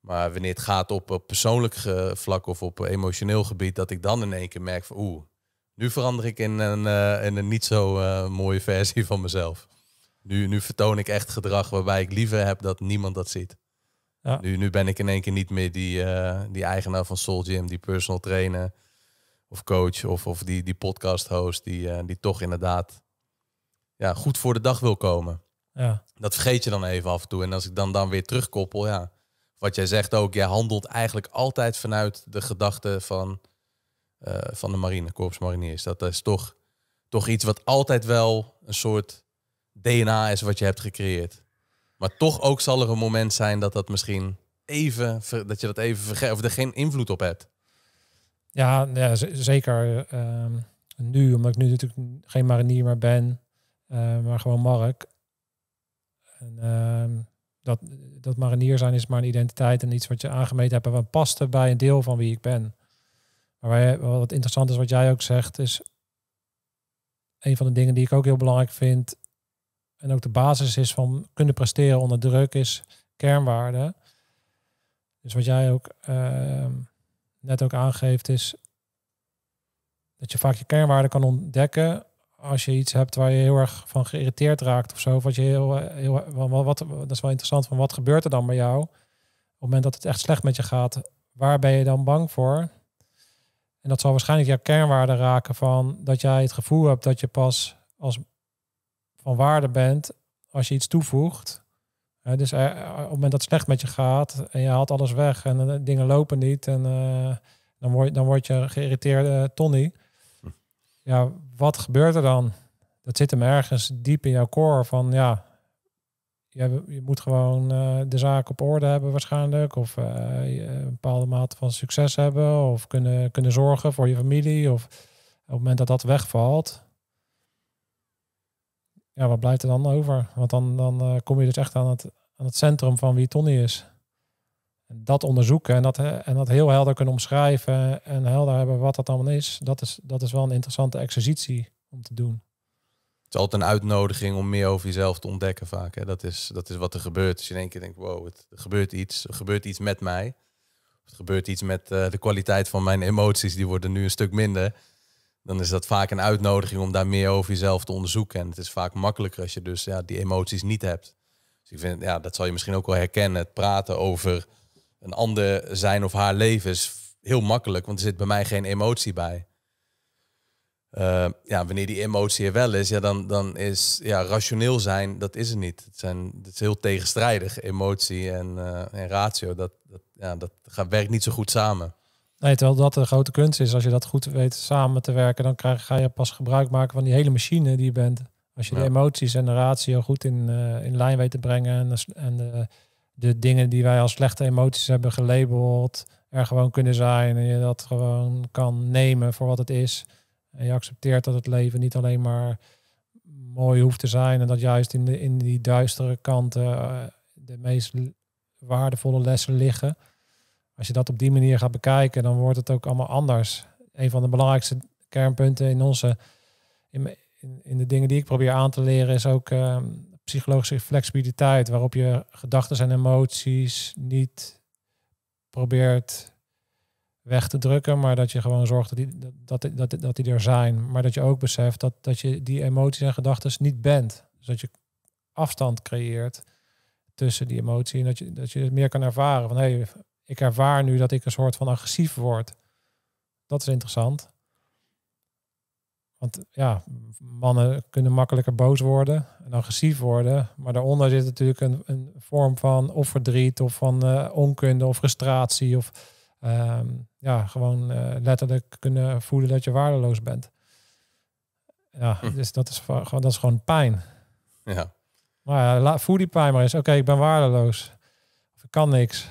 Maar wanneer het gaat op, persoonlijk vlak of op emotioneel gebied, dat ik dan in één keer merk van oeh, nu verander ik in een, eh, in een niet zo mooie versie van mezelf. Nu, nu vertoon ik echt gedrag waarbij ik liever heb dat niemand dat ziet. Ja. Nu, ben ik in één keer niet meer die, eh, die eigenaar van Soul Gym, die personal trainer of coach of, of die, die podcast host die, eh, die toch inderdaad ja, goed voor de dag wil komen. Ja. Dat vergeet je dan even af en toe. En als ik dan, dan weer terugkoppel, ja, wat jij zegt ook, jij handelt eigenlijk altijd vanuit de gedachte van, eh, van de marine, korps mariniers. Dat is toch, toch iets wat altijd wel een soort DNA is wat je hebt gecreëerd. Maar toch ook zal er een moment zijn dat dat misschien even, dat je dat even vergeet of er geen invloed op hebt. Ja, zeker ehm, nu, omdat ik nu natuurlijk geen marinier meer ben, eh, maar gewoon Mark. En, ehm, dat, dat marinier zijn is maar een identiteit en iets wat je aangemeten hebt en wat past er bij een deel van wie ik ben. Maar wat interessant is wat jij ook zegt, is een van de dingen die ik ook heel belangrijk vind, en ook de basis is van kunnen presteren onder druk is kernwaarde. Dus wat jij ook ehm, net ook aangeeft is dat je vaak je kernwaarde kan ontdekken als je iets hebt waar je heel erg van geïrriteerd raakt of zo. Wat je heel, heel wat, wat, dat is wel interessant van wat gebeurt er dan bij jou? Op het moment dat het echt slecht met je gaat, waar ben je dan bang voor? En dat zal waarschijnlijk jouw kernwaarde raken van dat jij het gevoel hebt dat je pas als van waarde bent als je iets toevoegt. Hè, dus eh, eh, op het moment dat het slecht met je gaat en je haalt alles weg en eh, dingen lopen niet en dan, word, dan word je geïrriteerde Tony. Ja, wat gebeurt er dan? Dat zit hem ergens diep in jouw core van ja, je, je moet gewoon de zaak op orde hebben waarschijnlijk. Of een bepaalde mate van succes hebben. Of kunnen, kunnen zorgen voor je familie. Of op het moment dat dat wegvalt, ja, wat blijft er dan over? Want dan, dan eh, kom je dus echt aan het, aan het centrum van wie Tony is. En dat onderzoeken en dat, en dat heel helder kunnen omschrijven en helder hebben wat dat allemaal is, dat is, dat is wel een interessante exercitie om te doen. Het is altijd een uitnodiging om meer over jezelf te ontdekken vaak. Hè? Dat, is, dat is wat er gebeurt. Dus je in één keer denkt, wow, het, gebeurt iets. Er gebeurt iets met mij. het gebeurt iets met eh, de kwaliteit van mijn emoties. Die worden nu een stuk minder dan is dat vaak een uitnodiging om daar meer over jezelf te onderzoeken. En het is vaak makkelijker als je dus ja, die emoties niet hebt. Dus ik vind, ja, dat zal je misschien ook wel herkennen. Het praten over een ander zijn of haar leven is heel makkelijk, want er zit bij mij geen emotie bij. Eh, ja, wanneer die emotie er wel is, ja, dan, dan is ja, rationeel zijn, dat is het niet. Het, zijn, het is heel tegenstrijdig, emotie en, eh, en ratio. Dat, dat, ja, dat gaat, werkt niet zo goed samen. Nee, terwijl dat de grote kunst is. Als je dat goed weet samen te werken, dan krijg, ga je pas gebruik maken van die hele machine die je bent. Als je de emoties en de ratio goed in, eh, in lijn weet te brengen en, de, de, dingen die wij als slechte emoties hebben gelabeld, er gewoon kunnen zijn en je dat gewoon kan nemen voor wat het is. En je accepteert dat het leven niet alleen maar mooi hoeft te zijn en dat juist in, de, in die duistere kanten eh, de meest waardevolle lessen liggen als je dat op die manier gaat bekijken, dan wordt het ook allemaal anders. Een van de belangrijkste kernpunten in onze, in, in de dingen die ik probeer aan te leren, is ook ehm, psychologische flexibiliteit, waarop je gedachten en emoties niet probeert weg te drukken, maar dat je gewoon zorgt dat die, dat, dat, dat, die er zijn. Maar dat je ook beseft dat, dat je die emoties en gedachten niet bent. Dus dat je afstand creëert tussen die emotie en dat je, dat je meer kan ervaren van hey, ik ervaar nu dat ik een soort van agressief word. Dat is interessant. Want ja, mannen kunnen makkelijker boos worden en agressief worden. Maar daaronder zit natuurlijk een, een vorm van of verdriet of van eh, onkunde of frustratie. Of ehm, ja, gewoon eh, letterlijk kunnen voelen dat je waardeloos bent. Ja, hm. dus dat is, dat is gewoon pijn. Ja. Maar ja, voel die pijn maar eens. Oké, ik ben waardeloos. Of ik kan niks.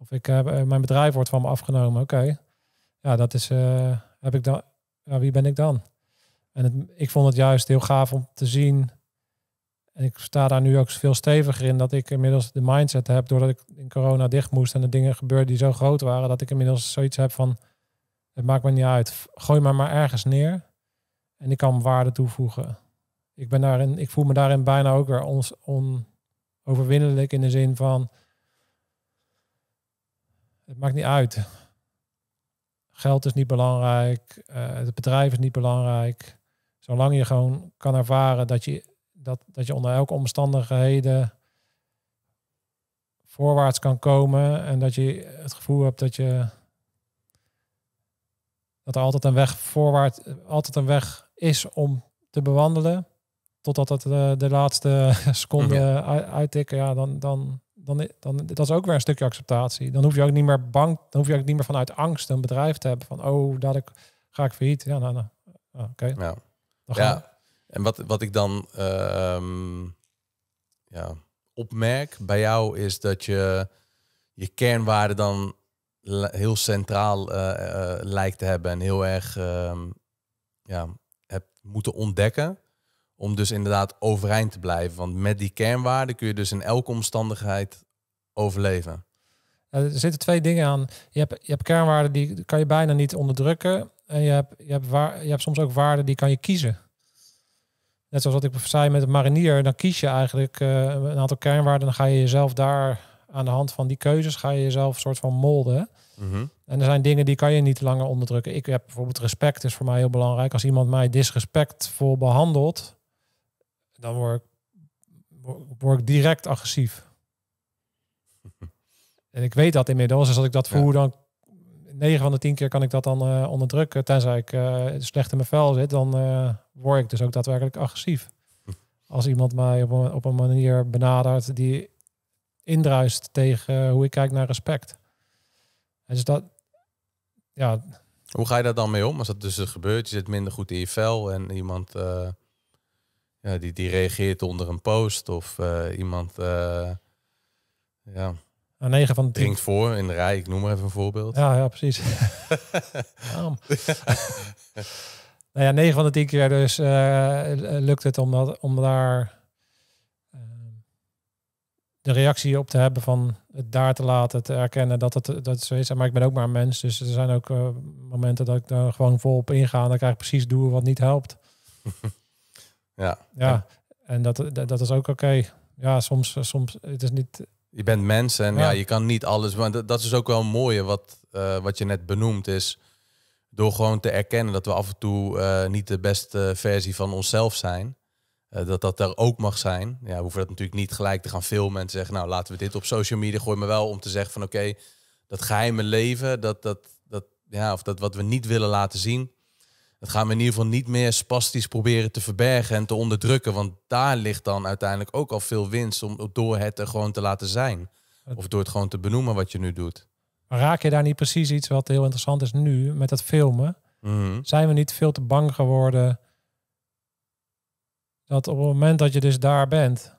Of ik, eh, eh, mijn bedrijf wordt van me afgenomen. Oké, ja, dat is, eh, heb ik dan, wie ben ik dan? En het, ik vond het juist heel gaaf om te zien. En ik sta daar nu ook veel steviger in dat ik inmiddels de mindset heb, doordat ik in corona dicht moest en de dingen gebeurden die zo groot waren, dat ik inmiddels zoiets heb van, het maakt me niet uit, gooi maar maar ergens neer en ik kan waarde toevoegen. Ik, ben daarin, ik voel me daarin bijna ook weer ons onoverwinnelijk in de zin van, het maakt niet uit. Geld is niet belangrijk. Eh, het bedrijf is niet belangrijk. Zolang je gewoon kan ervaren dat je, dat, dat je onder elke omstandigheden voorwaarts kan komen. En dat je het gevoel hebt dat je dat er altijd een weg voorwaarts, altijd een weg is om te bewandelen. Totdat het eh, de, laatste [LAUGHS] seconde ja. Mhm. uittikken, ja, dan, dan, dan, dan dat is ook weer een stukje acceptatie. Dan hoef je ook niet meer bang, dan hoef je ook niet meer vanuit angst een bedrijf te hebben van oh, ik ga ik failliet. Ja, nou, nou. Ah, oké. Ja. En wat, wat ik dan ehm, ja, opmerk bij jou is dat je je kernwaarde dan heel centraal eh, eh, eh, lijkt te hebben en heel erg ehm, ja, hebt moeten ontdekken. Om dus inderdaad overeind te blijven. Want met die kernwaarden kun je dus in elke omstandigheid overleven. Er zitten twee dingen aan. Je hebt, je hebt kernwaarden die kan je bijna niet onderdrukken. En je hebt, je, hebt waar, je hebt soms ook waarden die kan je kiezen. Net zoals wat ik zei met het marinier, dan kies je eigenlijk eh, een aantal kernwaarden. Dan ga je jezelf daar aan de hand van die keuzes ga je jezelf soort van molden. Mhm. En er zijn dingen die kan je niet langer onderdrukken. Ik heb bijvoorbeeld respect is voor mij heel belangrijk. Als iemand mij disrespectvol behandelt, dan word ik, word direct agressief. [LAUGHS] en ik weet dat inmiddels. Dus als ik dat voel, dan 9 van de 10 keer kan ik dat dan eh, onderdrukken. Eh, tenzij ik uh, slecht in mijn vel zit, dan word ik dus ook daadwerkelijk agressief. [LAUGHS] Als iemand mij op een, op een manier benadert die indruist tegen hoe ik kijk naar respect. En dus dat, ja. Hoe ga je daar dan mee om? Als dat dus gebeurt, je zit minder goed in je vel en iemand ja, die, die reageert onder een post of eh, iemand eh, ja, een 9 van de 10. Drinkt voor in de rij, ik noem maar even een voorbeeld. Ja, ja precies. [LAUGHS] nou ja, 9 van de tien keer dus uh, lukt het om, dat, om daar uh, de reactie op te hebben van het daar te laten, te erkennen dat het dat zo is. Maar ik ben ook maar een mens, dus er zijn ook momenten dat ik daar gewoon vol op inga en dan krijg ik precies doe wat niet helpt. [LAUGHS] Ja. ja. En dat, dat, dat is ook oké. Ja, soms, eh, soms, het is niet... Je bent mens en ja. je kan niet alles... Maar dat, is ook wel een mooie wat, eh, wat je net benoemd is. Door gewoon te erkennen dat we af en toe eh, niet de beste versie van onszelf zijn. dat dat er ook mag zijn. Ja, we hoeven dat natuurlijk niet gelijk te gaan filmen en te zeggen... nou, laten we dit op social media gooien. Maar wel om te zeggen van oké, dat geheime leven... Dat, dat, dat, ja, of dat wat we niet willen laten zien dat gaan we in ieder geval niet meer spastisch proberen te verbergen en te onderdrukken. Want daar ligt dan uiteindelijk ook al veel winst om door het er gewoon te laten zijn. Of door het gewoon te benoemen wat je nu doet. Raak je daar niet precies iets wat heel interessant is nu met dat filmen? Mhm. Zijn we niet veel te bang geworden dat op het moment dat je dus daar bent,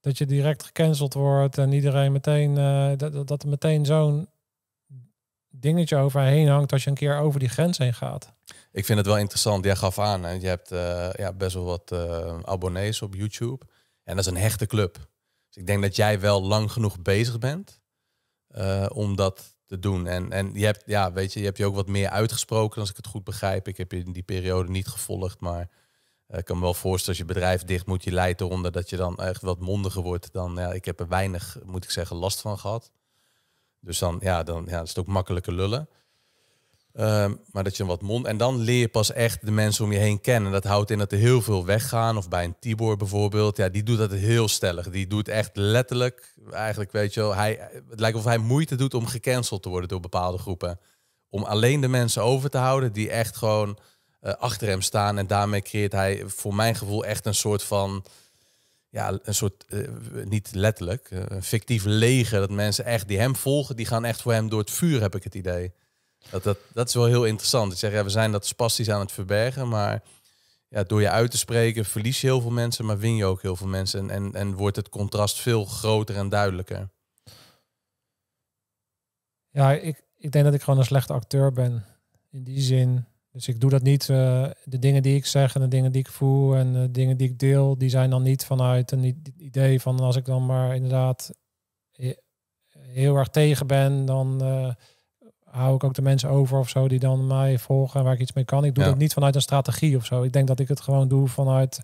dat je direct gecanceld wordt en iedereen meteen, eh, dat, dat er meteen zo'n dingetje overheen hangt als je een keer over die grens heen gaat? ik vind het wel interessant. Jij gaf aan, hè, je hebt eh, ja, best wel wat eh, abonnees op YouTube. En dat is een hechte club. Dus ik denk dat jij wel lang genoeg bezig bent eh, om dat te doen. En, en je hebt, ja, weet je, je hebt je ook wat meer uitgesproken, als ik het goed begrijp. Ik heb je in die periode niet gevolgd, maar ik kan me wel voorstellen, als je bedrijf dicht moet, je leidt eronder dat je dan echt wat mondiger wordt. Dan, ja, ik heb er weinig, moet ik zeggen, last van gehad. Dus dan, ja, dan ja, is het ook makkelijker lullen. Ehm, maar dat je een wat mond. En dan leer je pas echt de mensen om je heen kennen. Dat houdt in dat er heel veel weggaan. Of bij een Tibor bijvoorbeeld. Ja, die doet dat heel stellig. Die doet echt letterlijk. Eigenlijk weet je wel. Hij, het lijkt of hij moeite doet om gecanceld te worden door bepaalde groepen. Om alleen de mensen over te houden die echt gewoon eh, achter hem staan. En daarmee creëert hij voor mijn gevoel echt een soort van ja, een soort, eh, niet letterlijk, eh, een fictief leger. Dat mensen echt die hem volgen, die gaan echt voor hem door het vuur, heb ik het idee. Dat, dat, is wel heel interessant. Ik zeg, ja, we zijn dat spastisch aan het verbergen, maar ja, door je uit te spreken verlies je heel veel mensen, maar win je ook heel veel mensen. En, en, wordt het contrast veel groter en duidelijker. Ja, ik, ik denk dat ik gewoon een slechte acteur ben. In die zin. Dus ik doe dat niet. Eh, de dingen die ik zeg en de dingen die ik voel en de dingen die ik deel, die zijn dan niet vanuit een idee van als ik dan maar inderdaad heel erg tegen ben, dan. Eh, hou ik ook de mensen over of zo die dan mij volgen en waar ik iets mee kan. Ik doe ja. dat niet vanuit een strategie of zo. Ik denk dat ik het gewoon doe vanuit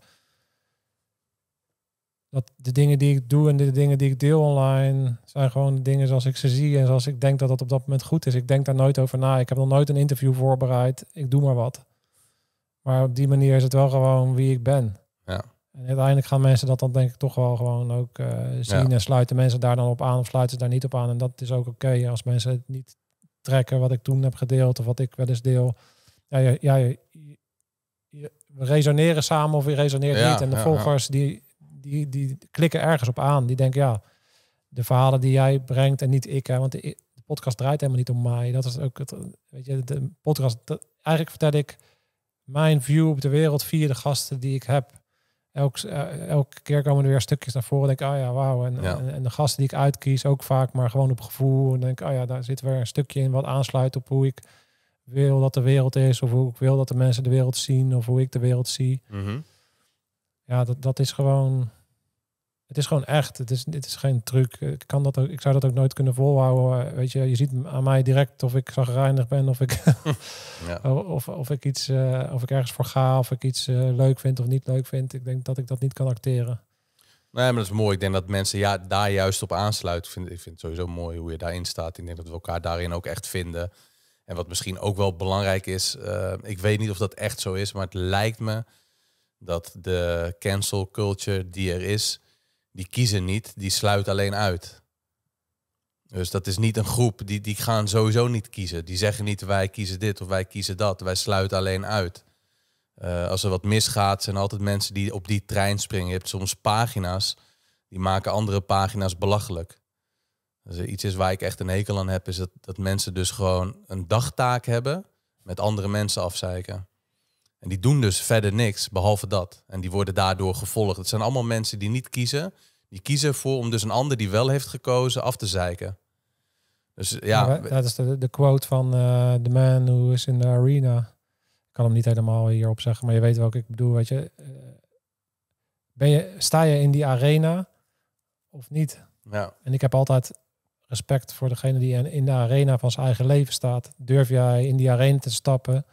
dat de dingen die ik doe en de dingen die ik deel online zijn gewoon dingen zoals ik ze zie en zoals ik denk dat dat op dat moment goed is. Ik denk daar nooit over na. Ik heb nog nooit een interview voorbereid. Ik doe maar wat. Maar op die manier is het wel gewoon wie ik ben. Ja. En uiteindelijk gaan mensen dat dan denk ik toch wel gewoon ook eh, zien en sluiten mensen daar dan op aan of sluiten ze daar niet op aan. En dat is ook oké als mensen het niet trekken, wat ik toen heb gedeeld of wat ik wel eens deel. Ja, je, we resoneren samen of je resoneert ja, niet. En de volgers Die, die, die klikken ergens op aan. Die denken, ja, de verhalen die jij brengt en niet ik. Hè, want de, podcast draait helemaal niet om mij. Dat is ook het, weet je, de podcast. eigenlijk vertel ik mijn view op de wereld via de gasten die ik heb elk, eh, elke keer komen er weer stukjes naar voren. Denk, oh ja, wauw. En, en, en, de gasten die ik uitkies ook vaak, maar gewoon op gevoel. En denk, oh ja, daar zit weer een stukje in wat aansluit op hoe ik wil dat de wereld is. Of hoe ik wil dat de mensen de wereld zien. Of hoe ik de wereld zie. Mhm. Ja, dat, dat is gewoon het is gewoon echt. Het is, dit is geen truc. Ik, kan dat ook, ik zou dat ook nooit kunnen volhouden. Eh, weet je, je ziet aan mij direct of ik zagrijnig ben, of ik, [LAUGHS] [LAUGHS] ja. of, of ik iets, eh, of ik ergens voor ga, of ik iets eh, leuk vind of niet leuk vind. Ik denk dat ik dat niet kan acteren. Nee, maar dat is mooi. Ik denk dat mensen ja, daar juist op aansluiten. Ik vind, ik vind het sowieso mooi hoe je daarin staat. Ik denk dat we elkaar daarin ook echt vinden. En wat misschien ook wel belangrijk is, ik weet niet of dat echt zo is, maar het lijkt me dat de cancel culture die er is, die kiezen niet, die sluiten alleen uit. Dus dat is niet een groep, die, die gaan sowieso niet kiezen. Die zeggen niet wij kiezen dit of wij kiezen dat, wij sluiten alleen uit. Eh, als er wat misgaat, zijn altijd mensen die op die trein springen. Je hebt soms pagina's, die maken andere pagina's belachelijk. Dus iets is waar ik echt een hekel aan heb, is dat, dat mensen dus gewoon een dagtaak hebben met andere mensen afzeiken. En die doen dus verder niks behalve dat. En die worden daardoor gevolgd. Het zijn allemaal mensen die niet kiezen. Die kiezen ervoor om dus een ander die wel heeft gekozen af te zeiken. Dus ja. dat is de, de quote van uh, The Man Who Is in the Arena. Ik kan hem niet helemaal hierop zeggen, maar je weet welke ik bedoel. Weet je, eh, ben je, sta je in die arena of niet? Ja. En ik heb altijd respect voor degene die in de arena van zijn eigen leven staat. Durf jij in die arena te stappen?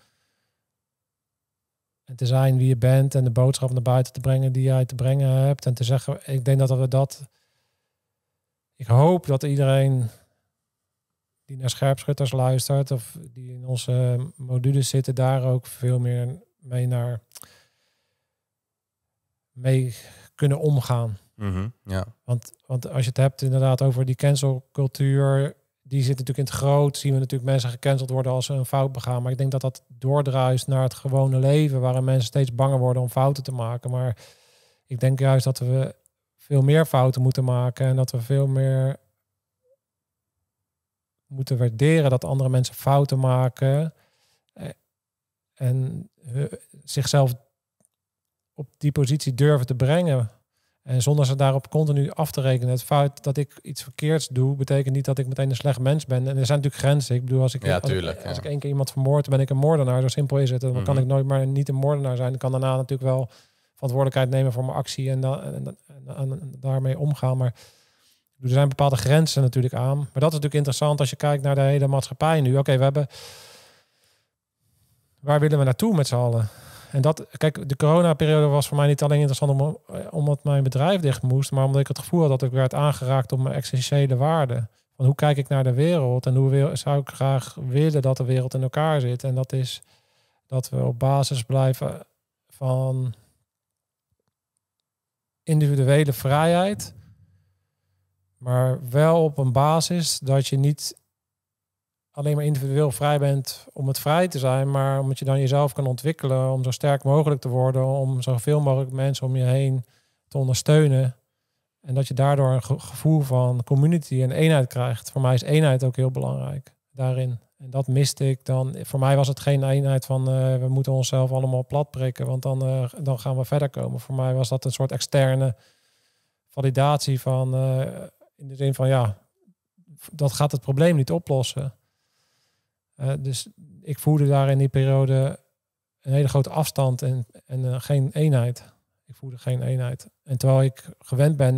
En te zijn wie je bent en de boodschap naar buiten te brengen die jij te brengen hebt. En te zeggen, ik denk dat we dat. Ik hoop dat iedereen die naar scherpschutters luistert of die in onze modules zitten, daar ook veel meer mee naar mee kunnen omgaan. Mhm, ja. want, want als je het hebt inderdaad over die cancelcultuur, die zit natuurlijk in het groot. Zien we natuurlijk mensen gecanceld worden als ze een fout begaan. Maar ik denk dat dat doordruist naar het gewone leven, waarin mensen steeds banger worden om fouten te maken. Maar ik denk juist dat we veel meer fouten moeten maken en dat we veel meer moeten waarderen dat andere mensen fouten maken eh, en zichzelf op die positie durven te brengen. En zonder ze daarop continu af te rekenen. Het feit dat ik iets verkeerds doe, betekent niet dat ik meteen een slecht mens ben. En er zijn natuurlijk grenzen. Ik bedoel, als ik, ja, tuurlijk, als, ik één keer iemand vermoord, ben ik een moordenaar. Zo simpel is het. Dan kan mhm. ik nooit maar niet een moordenaar zijn. Ik kan daarna natuurlijk wel verantwoordelijkheid nemen voor mijn actie en, en, daarmee omgaan. Maar er zijn bepaalde grenzen natuurlijk aan. Maar dat is natuurlijk interessant als je kijkt naar de hele maatschappij nu. Oké, we hebben. Waar willen we naartoe met z'n allen? En dat, kijk, de coronaperiode was voor mij niet alleen interessant om, eh, omdat mijn bedrijf dicht moest, maar omdat ik het gevoel had dat ik werd aangeraakt op mijn existentiële waarden. Van hoe kijk ik naar de wereld en hoe wil, zou ik graag willen dat de wereld in elkaar zit. En dat is dat we op basis blijven van individuele vrijheid, maar wel op een basis dat je niet alleen maar individueel vrij bent om het vrij te zijn, maar omdat je dan jezelf kan ontwikkelen om zo sterk mogelijk te worden, om zoveel mogelijk mensen om je heen te ondersteunen. En dat je daardoor een gevoel van community en eenheid krijgt. Voor mij is eenheid ook heel belangrijk daarin. En dat miste ik dan. Voor mij was het geen eenheid van eh, we moeten onszelf allemaal plat want dan, eh, dan gaan we verder komen. Voor mij was dat een soort externe validatie van, eh, in de zin van ja, dat gaat het probleem niet oplossen. Eh, dus ik voelde daar in die periode een hele grote afstand en, en eh, geen eenheid. Ik voelde geen eenheid. En terwijl ik gewend ben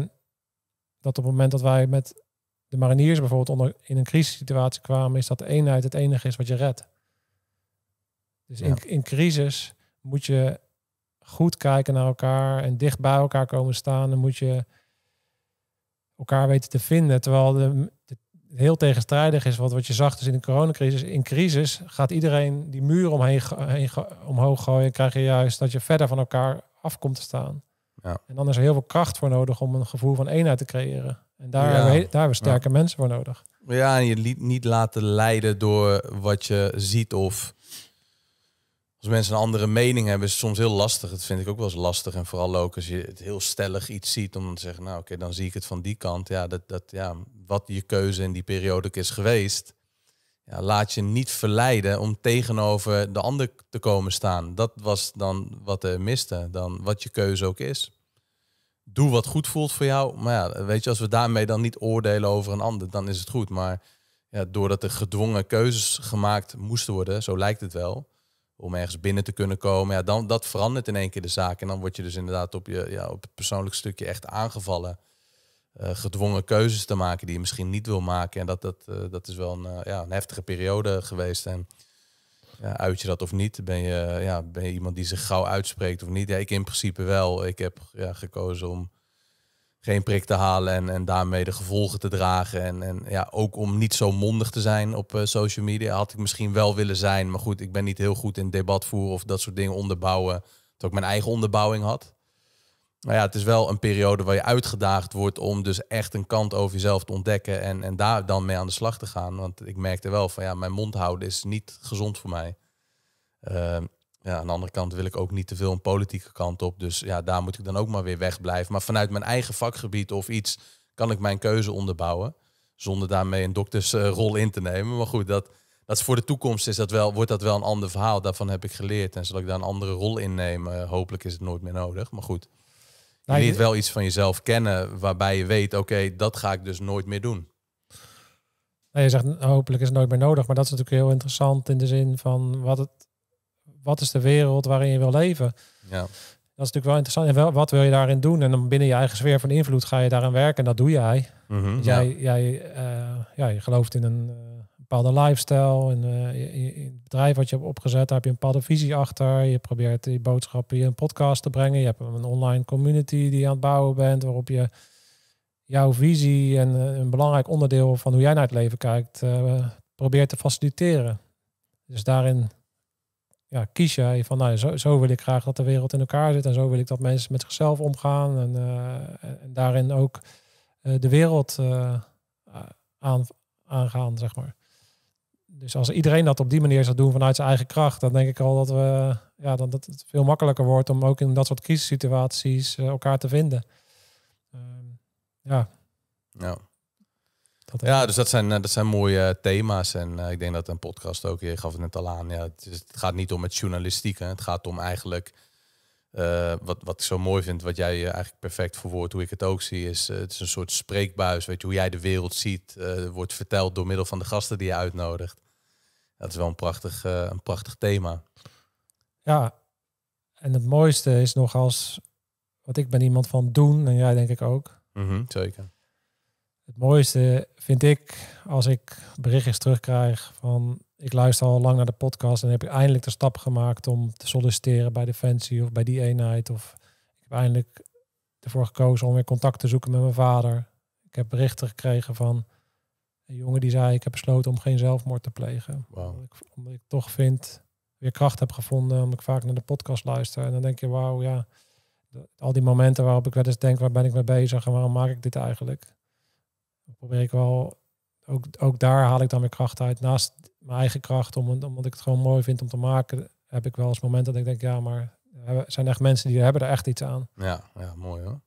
dat op het moment dat wij met de mariniers bijvoorbeeld onder, in een crisissituatie kwamen, is dat de eenheid het enige is wat je redt. Dus in, in crisis moet je goed kijken naar elkaar en dicht bij elkaar komen staan. Dan moet je elkaar weten te vinden. Terwijl de, heel tegenstrijdig is. Want wat je zag dus in de coronacrisis, in crisis gaat iedereen die muur omheen, omhoog gooien. Krijg je juist dat je verder van elkaar af komt te staan. Ja. En dan is er heel veel kracht voor nodig om een gevoel van eenheid te creëren. En daar, hebben, we, daar sterke mensen voor nodig. Ja, en je liet niet laten leiden door wat je ziet of als mensen een andere mening hebben, is het soms heel lastig. Dat vind ik ook wel eens lastig. En vooral ook als je het heel stellig iets ziet, om dan te zeggen, nou oké, dan zie ik het van die kant. Ja, dat, dat, ja, wat je keuze in die periode is geweest, ja, laat je niet verleiden om tegenover de ander te komen staan. Dat was dan wat er miste, dan wat je keuze ook is. Doe wat goed voelt voor jou. Maar ja, weet je, als we daarmee dan niet oordelen over een ander, dan is het goed. Maar ja, doordat er gedwongen keuzes gemaakt moesten worden, zo lijkt het wel om ergens binnen te kunnen komen. Ja, dan, dat verandert in één keer de zaak. En dan word je dus inderdaad op, je, ja, op het persoonlijk stukje echt aangevallen. Eh, gedwongen keuzes te maken die je misschien niet wil maken. En dat, dat, eh, dat is wel een, eh, ja, een heftige periode geweest. En ja, uit je dat of niet? Ben je, ja, ben je iemand die zich gauw uitspreekt of niet? Ja, ik in principe wel. Ik heb ja, gekozen om geen prik te halen en, en daarmee de gevolgen te dragen. En, en ja, ook om niet zo mondig te zijn op eh, social media had ik misschien wel willen zijn. Maar goed, ik ben niet heel goed in debat voeren of dat soort dingen onderbouwen. Dat ik mijn eigen onderbouwing had. maar ja, het is wel een periode waar je uitgedaagd wordt om dus echt een kant over jezelf te ontdekken en, en daar dan mee aan de slag te gaan. Want ik merkte wel van ja, mijn mond houden is niet gezond voor mij. Ehm, ja, aan de andere kant wil ik ook niet te veel een politieke kant op. Dus ja, daar moet ik dan ook maar weer wegblijven. Maar vanuit mijn eigen vakgebied of iets kan ik mijn keuze onderbouwen. Zonder daarmee een doktersrol in te nemen. Maar goed, dat, dat is voor de toekomst is dat wel, wordt dat wel een ander verhaal. Daarvan heb ik geleerd. En zal ik daar een andere rol in nemen? Hopelijk is het nooit meer nodig. Maar goed, je nou, leert wel iets van jezelf kennen waarbij je weet, oké, dat ga ik dus nooit meer doen. Nou, je zegt hopelijk is het nooit meer nodig, maar dat is natuurlijk heel interessant in de zin van wat het wat is de wereld waarin je wil leven? Ja. Dat is natuurlijk wel interessant. En wat wil je daarin doen? En dan binnen je eigen sfeer van invloed ga je daarin werken. En dat doe jij. Mhm, dus jij, jij, eh, ja, je gelooft in een eh, bepaalde lifestyle. En eh, in het bedrijf wat je hebt opgezet, daar heb je een bepaalde visie achter. Je probeert die boodschappen in een podcast te brengen. Je hebt een online community die je aan het bouwen bent, waarop je jouw visie en een belangrijk onderdeel van hoe jij naar het leven kijkt, probeert te faciliteren. Dus daarin ja, kies jij van, nou, zo, wil ik graag dat de wereld in elkaar zit en zo wil ik dat mensen met zichzelf omgaan en, eh, en daarin ook eh, de wereld eh, aan, aangaan, zeg maar. Dus als iedereen dat op die manier zou doen vanuit zijn eigen kracht, dan denk ik al dat, we, ja, dan dat het veel makkelijker wordt om ook in dat soort crisissituaties uh, elkaar te vinden. Ehm, ja. Dat ja, dus dat zijn, eh, dat zijn mooie eh, thema's. En eh, ik denk dat een podcast ook, je gaf het net al aan, ja, het, is, het gaat niet om het journalistiek. Hè. Het gaat om eigenlijk, wat, wat ik zo mooi vind, wat jij eigenlijk perfect verwoordt, hoe ik het ook zie, is het is een soort spreekbuis. Weet je, hoe jij de wereld ziet, wordt verteld door middel van de gasten die je uitnodigt. Dat is wel een prachtig, een prachtig thema. Ja, en het mooiste is nog als, want ik ben iemand van doen en jij denk ik ook. Mhm, zeker het mooiste vind ik als ik berichtjes terugkrijg van ik luister al lang naar de podcast en heb ik eindelijk de stap gemaakt om te solliciteren bij Defensie of bij die eenheid. Of ik heb eindelijk ervoor gekozen om weer contact te zoeken met mijn vader. Ik heb berichten gekregen van een jongen die zei ik heb besloten om geen zelfmoord te plegen. Omdat, ik, toch vind, weer kracht heb gevonden omdat ik vaak naar de podcast luister. En dan denk je wauw ja, al die momenten waarop ik weleens denk waar ben ik mee bezig en waarom maak ik dit eigenlijk. Dan probeer ik wel, ook, ook daar haal ik dan weer kracht uit. Naast mijn eigen kracht, om, omdat ik het gewoon mooi vind om te maken, heb ik wel eens momenten dat ik denk, ja, maar er zijn echt mensen die hebben er echt iets aan. Ja, ja mooi hoor.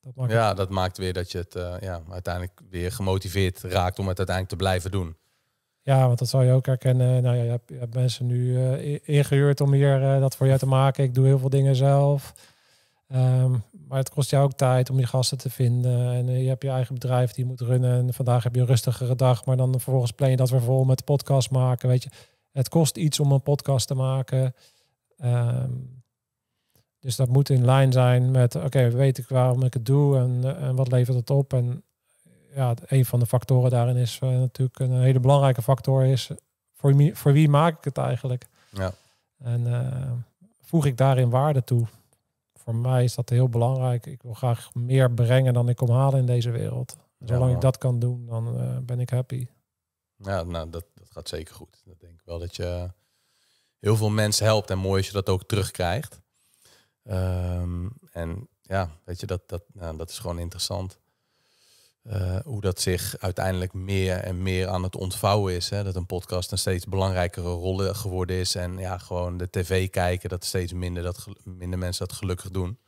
Dat maakt ja, dat maakt weer dat je het eh, ja, uiteindelijk weer gemotiveerd raakt om het uiteindelijk te blijven doen. Ja, want dat zou je ook herkennen. Nou ja, je hebt, mensen nu uh, ingehuurd om hier eh, dat voor jou te maken. Ik doe heel veel dingen zelf. Ehm, maar het kost jou ook tijd om je gasten te vinden. En eh, je hebt je eigen bedrijf die je moet runnen. En vandaag heb je een rustigere dag. Maar dan vervolgens plan je dat weer vol met podcast maken. Weet je, het kost iets om een podcast te maken. Ehm, dus dat moet in lijn zijn met, oké, weet ik waarom ik het doe en, eh, en wat levert het op? En ja, een van de factoren daarin is eh, natuurlijk een hele belangrijke factor is, voor wie, voor wie maak ik het eigenlijk? Ja. En voeg ik daarin waarde toe? voor mij is dat heel belangrijk. Ik wil graag meer brengen dan ik kom halen in deze wereld. Zolang ik dat kan doen, dan eh, ben ik happy. Ja, nou, dat, dat gaat zeker goed. Dat denk ik wel dat je heel veel mensen helpt. En mooi als je dat ook terugkrijgt. Ehm, en ja, weet je, dat, dat, nou, dat is gewoon interessant. Eh, hoe dat zich uiteindelijk meer en meer aan het ontvouwen is. Hè? Dat een podcast een steeds belangrijkere rol eh, geworden is. En ja, gewoon de tv kijken, dat steeds minder, dat, minder mensen dat gelukkig doen.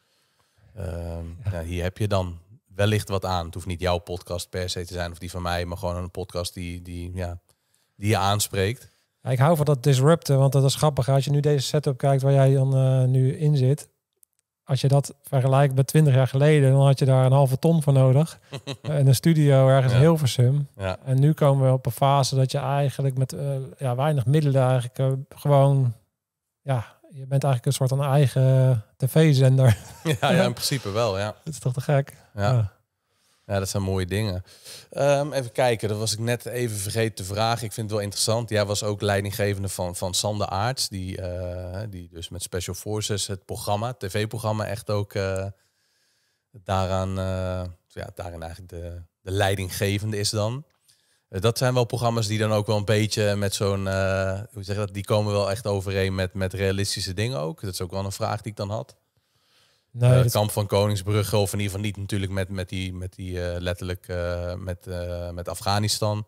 Ehm, ja. hier heb je dan wellicht wat aan. Het hoeft niet jouw podcast per se te zijn of die van mij, maar gewoon een podcast die, die, ja, die je aanspreekt. ik hou van dat disrupten, want dat is grappig. Als je nu deze setup kijkt waar jij dan eh, nu in zit, als je dat vergelijkt met 20 jaar geleden, dan had je daar een halve ton voor nodig. [LAUGHS] Eh, in een studio ergens heel versum. En nu komen we op een fase dat je eigenlijk met eh, ja, weinig middelen eigenlijk eh, gewoon... Ja, je bent eigenlijk een soort van eigen tv-zender. [LAUGHS] Ja, ja, in [LAUGHS] principe wel, ja. Dat is toch te gek? ja. Ja, dat zijn mooie dingen. Ehm, even kijken, dat was ik net even vergeten te vragen. Ik vind het wel interessant. Jij was ook leidinggevende van, van Sander Aarts, die, eh, die dus met Special Forces het programma, het tv-programma, echt ook uh, daaraan, eh, ja, daarin eigenlijk de, de leidinggevende is dan. dat zijn wel programma's die dan ook wel een beetje met zo'n, hoe zeg dat, die komen wel echt overeen met, met realistische dingen ook. Dat is ook wel een vraag die ik dan had. Nee, eh, kamp van Koningsbrugge, of in ieder geval niet natuurlijk met, met die, met die eh, letterlijk eh, met, met Afghanistan.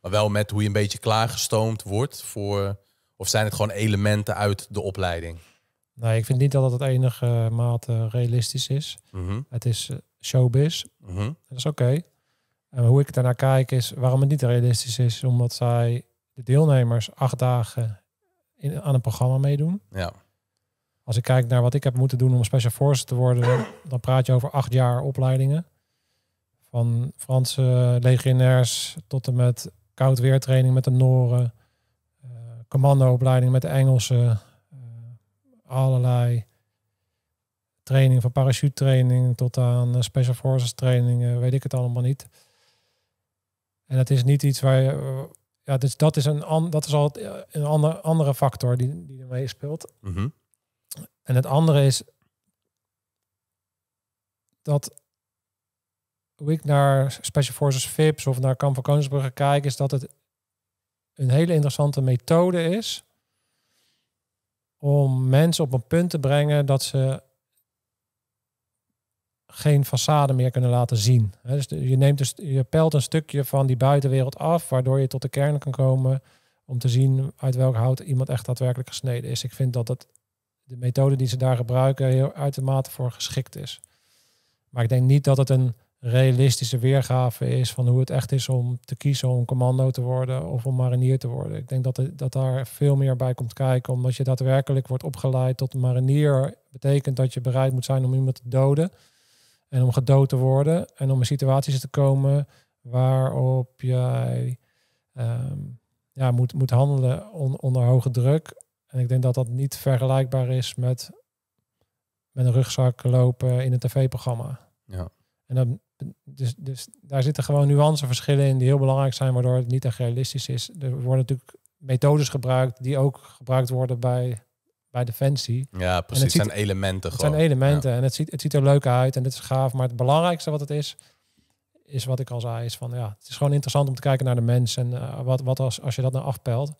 Maar wel met hoe je een beetje klaargestoomd wordt voor. Of zijn het gewoon elementen uit de opleiding? Nee, ik vind niet dat het enige mate realistisch is. Mhm. Het is showbiz. Mhm. Dat is oké. En hoe ik daarnaar kijk is waarom het niet realistisch is, omdat zij de deelnemers acht dagen in, aan een programma meedoen. Ja als ik kijk naar wat ik heb moeten doen om Special Forces te worden, dan praat je over acht jaar opleidingen. Van Franse legionairs tot en met koud weertraining met de Noren, uh, commandoopleiding met de Engelsen, eh, allerlei training van parachutetraining training tot aan eh, Special Forces trainingen, weet ik het allemaal niet. En het is niet iets waar je, ja, dus dat is een, an, dat is al een andere andere factor die, die ermee speelt. Mhm. En het andere is dat hoe ik naar Special Forces VIPs of naar Kamp van Koningsbrugge kijk, is dat het een hele interessante methode is om mensen op een punt te brengen dat ze geen façade meer kunnen laten zien. dus je, neemt dus, je pelt een stukje van die buitenwereld af, waardoor je tot de kern kan komen om te zien uit welk hout iemand echt daadwerkelijk gesneden is. Ik vind dat dat de methode die ze daar gebruiken heel uitermate voor geschikt is. Maar ik denk niet dat het een realistische weergave is van hoe het echt is om te kiezen om commando te worden of om marinier te worden. Ik denk dat, dat daar veel meer bij komt kijken, omdat je daadwerkelijk wordt opgeleid tot marinier, betekent dat je bereid moet zijn om iemand te doden en om gedood te worden en om in situaties te komen waarop jij ehm, ja, moet, moet handelen onder hoge druk en ik denk dat dat niet vergelijkbaar is met, met een rugzak lopen in een tv-programma. Ja. En dan dus, dus daar zitten gewoon nuanceverschillen in die heel belangrijk zijn, waardoor het niet echt realistisch is. Er worden natuurlijk methodes gebruikt die ook gebruikt worden bij, bij Defensie. Ja, precies. Het, zijn elementen het gewoon. zijn elementen en het ziet, het ziet er leuk uit en dit is gaaf. Maar het belangrijkste wat het is, is wat ik al zei, is van ja, het is gewoon interessant om te kijken naar de mens en eh, wat, wat als, als je dat nou afpelt.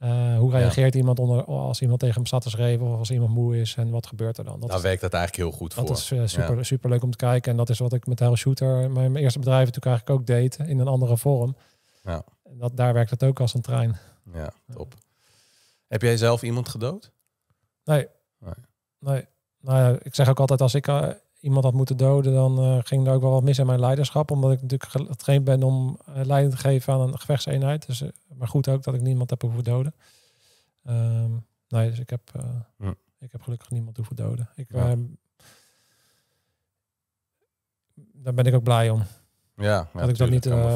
Eh, hoe reageert iemand onder, als iemand tegen hem staat te schreeuwen of als iemand moe is en wat gebeurt er dan? Dat Daar werkt dat eigenlijk heel goed voor. Dat is eh, super, super leuk om te kijken en dat is wat ik met Hell Shooter, mijn eerste bedrijf toen eigenlijk ook deed in een andere vorm. Ja. Dat, daar werkt het ook als een trein. Ja, top. Heb jij zelf iemand gedood? Nee. Nee. nee. Nou ik zeg ook altijd als ik eh, iemand had moeten doden, dan ging daar ook wel wat mis in mijn leiderschap, omdat ik natuurlijk hetgeen ben om leiding te geven aan een gevechtseenheid. Dus maar goed ook dat ik niemand heb hoeven doden. Ehm, nee, dus ik heb, eh, ik heb gelukkig niemand hoeven doden. Ik, ja. Ehm, daar ben ik ook blij om. Ja, dat ik dat niet, eh, dat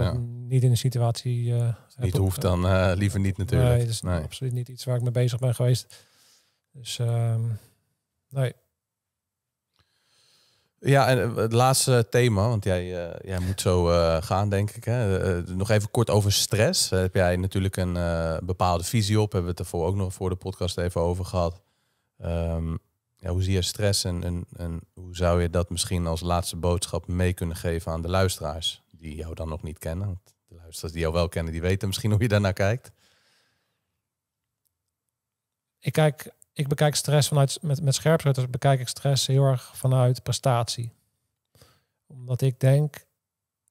ik niet in een situatie. Eh, niet hoeft dan liever niet natuurlijk. Nee, dat is absoluut niet iets waar ik mee bezig ben geweest. Dus ehm, nee, ja, en eh, het laatste thema, want jij, eh, jij moet zo eh, gaan, denk ik. Hè? nog even kort over stress. heb jij natuurlijk een bepaalde visie op. Hebben we het ervoor ook nog voor de podcast even over gehad. Ehm, ja, hoe zie je stress en, en, hoe zou je dat misschien als laatste boodschap mee kunnen geven aan de luisteraars die jou dan nog niet kennen? de luisteraars die jou wel kennen, die weten misschien hoe je daarnaar kijkt. Ik kijk ik bekijk stress vanuit, met, met bekijk ik stress heel erg vanuit prestatie. Omdat ik denk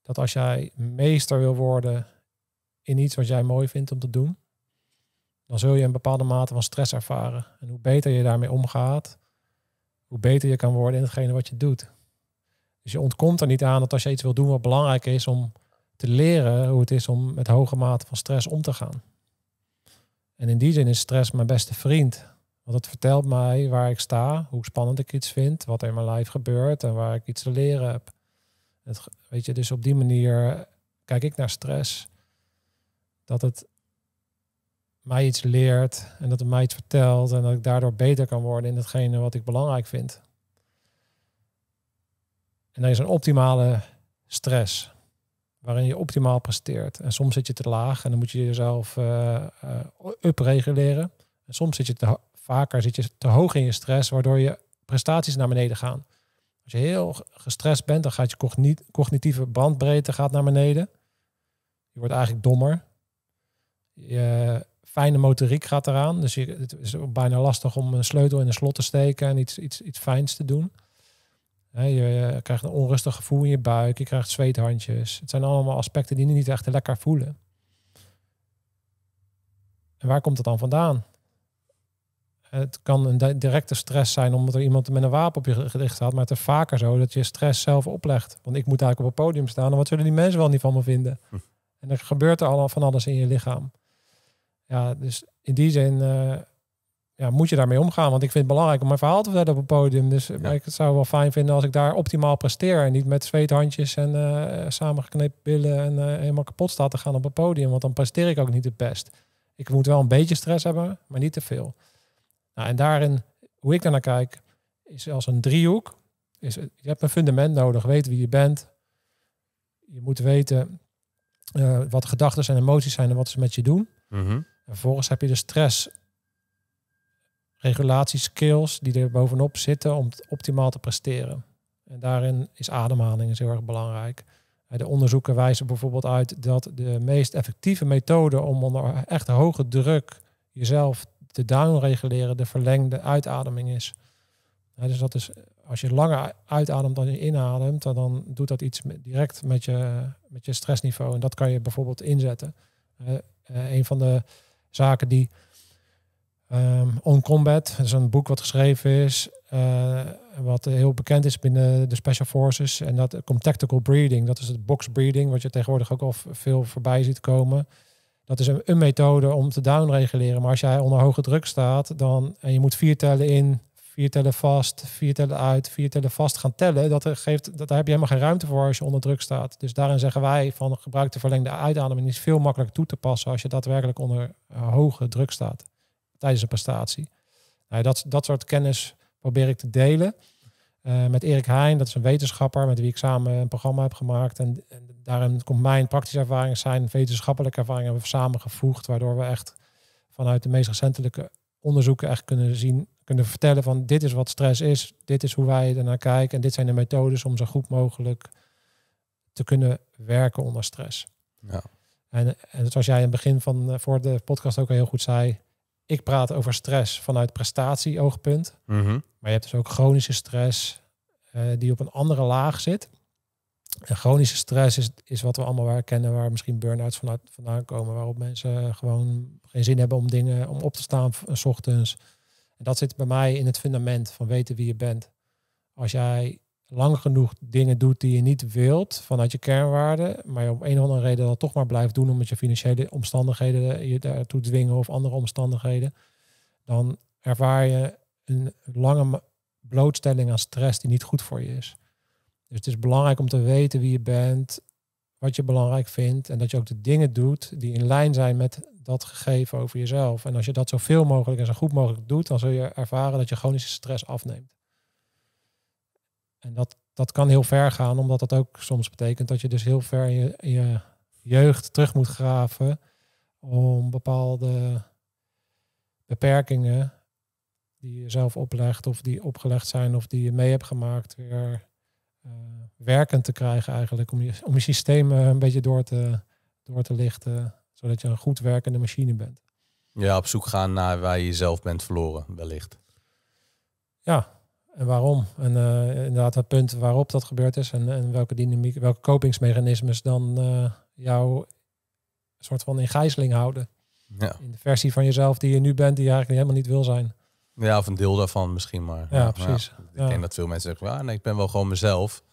dat als jij meester wil worden in iets wat jij mooi vindt om te doen, dan zul je een bepaalde mate van stress ervaren. En hoe beter je daarmee omgaat, hoe beter je kan worden in hetgene wat je doet. Dus je ontkomt er niet aan dat als je iets wil doen wat belangrijk is om te leren hoe het is om met hoge mate van stress om te gaan. En in die zin is stress mijn beste vriend want het vertelt mij waar ik sta, hoe spannend ik iets vind, wat er in mijn lijf gebeurt en waar ik iets te leren heb. Het, weet je, dus op die manier kijk ik naar stress. Dat het mij iets leert en dat het mij iets vertelt en dat ik daardoor beter kan worden in datgene wat ik belangrijk vind. En dat is een optimale stress, waarin je optimaal presteert. En soms zit je te laag en dan moet je jezelf eh, eh, upreguleren. En soms zit je te, vaker zit je te hoog in je stress, waardoor je prestaties naar beneden gaan. Als je heel gestrest bent, dan gaat je cognitieve bandbreedte gaat naar beneden. Je wordt eigenlijk dommer. Je fijne motoriek gaat eraan. Dus het is bijna lastig om een sleutel in een slot te steken en iets, iets, iets fijns te doen. je krijgt een onrustig gevoel in je buik, je krijgt zweethandjes. Het zijn allemaal aspecten die je niet echt lekker voelen. En waar komt dat dan vandaan? het kan een directe stress zijn omdat er iemand met een wapen op je gericht staat. Maar het is vaker zo dat je stress zelf oplegt. Want ik moet eigenlijk op het podium staan. En wat zullen die mensen wel niet van me vinden? Hm. En er gebeurt er al van alles in je lichaam. Ja, dus in die zin eh, ja, moet je daarmee omgaan. Want ik vind het belangrijk om mijn verhaal te vertellen op het podium. Dus ik zou wel fijn vinden als ik daar optimaal presteer. En niet met zweethandjes en uh, samengeknepen billen en eh, helemaal kapot staat te gaan op het podium. Want dan presteer ik ook niet het best. Ik moet wel een beetje stress hebben, maar niet te veel. Nou, en daarin, hoe ik daarnaar kijk, is als een driehoek. Is, je hebt een fundament nodig, weet wie je bent. Je moet weten eh, wat gedachten en emoties zijn en wat ze met je doen. Mhm. En vervolgens heb je de stress regulatieskills die er bovenop zitten om optimaal te presteren. En daarin is ademhaling zeer heel erg belangrijk. Eh, de onderzoeken wijzen bijvoorbeeld uit dat de meest effectieve methode om onder echt hoge druk jezelf de down reguleren de verlengde uitademing is. Ja, dus dat is, als je langer uitademt dan je inademt, dan doet dat iets met, direct met je, met je stressniveau. En dat kan je bijvoorbeeld inzetten. Uh, een van de zaken die um, ehm, On Combat, dat is een boek wat geschreven is, eh, wat heel bekend is binnen de Special Forces. En dat komt tactical breathing. Dat is het box breathing, wat je tegenwoordig ook al veel voorbij ziet komen. Dat is een, een methode om te downreguleren. Maar als jij onder hoge druk staat dan, en je moet vier tellen in, vier tellen vast, vier tellen uit, vier tellen vast gaan tellen, dat geeft, dat, daar heb je helemaal geen ruimte voor als je onder druk staat. Dus daarin zeggen wij van gebruik de verlengde uitademing is veel makkelijker toe te passen als je daadwerkelijk onder eh, hoge druk staat tijdens een prestatie. Nou, dat, dat soort kennis probeer ik te delen. Eh, met Erik Heijn, dat is een wetenschapper met wie ik samen een programma heb gemaakt. En, en daarin komt mijn praktische ervaring, zijn wetenschappelijke ervaringen hebben we samengevoegd, waardoor we echt vanuit de meest recentelijke onderzoeken echt kunnen zien, kunnen vertellen van dit is wat stress is, dit is hoe wij ernaar kijken en dit zijn de methodes om zo goed mogelijk te kunnen werken onder stress. En, en zoals jij in het begin van eh, voor de podcast ook al heel goed zei, ik praat over stress vanuit prestatieoogpunt, mhm. Maar je hebt dus ook chronische stress eh, die op een andere laag zit. En chronische stress is, is wat we allemaal waar kennen, waar misschien burn-outs vanuit, vandaan komen, waarop mensen gewoon geen zin hebben om dingen, om op te staan eh, s ochtends. En dat zit bij mij in het fundament van weten wie je bent. Als jij lang genoeg dingen doet die je niet wilt vanuit je kernwaarden, maar je op een of andere reden dan toch maar blijft doen omdat je financiële omstandigheden je daartoe dwingen of andere omstandigheden, dan ervaar je een lange blootstelling aan stress die niet goed voor je is. Dus het is belangrijk om te weten wie je bent, wat je belangrijk vindt en dat je ook de dingen doet die in lijn zijn met dat gegeven over jezelf. En als je dat zoveel mogelijk en zo goed mogelijk doet, dan zul je ervaren dat je chronische stress afneemt. En dat, dat kan heel ver gaan, omdat dat ook soms betekent dat je dus heel ver in je, je jeugd terug moet graven om bepaalde beperkingen die je zelf oplegt of die opgelegd zijn of die je mee hebt gemaakt weer eh, werkend te krijgen eigenlijk. Om je, om je systeem eh, een beetje door te, door te lichten, zodat je een goed werkende machine bent. Ja, op zoek gaan naar waar je jezelf bent verloren, wellicht. Ja, en waarom. En eh, inderdaad het punt waarop dat gebeurd is en, en welke dynamiek, welke kopingsmechanismes dan eh, jou soort van in gijzeling houden. Ja. In de versie van jezelf die je nu bent, die je eigenlijk helemaal niet wil zijn. Ja, of een deel daarvan misschien maar. Ja, precies. ik denk dat veel mensen zeggen, ja, ah, nee, ik ben wel gewoon mezelf.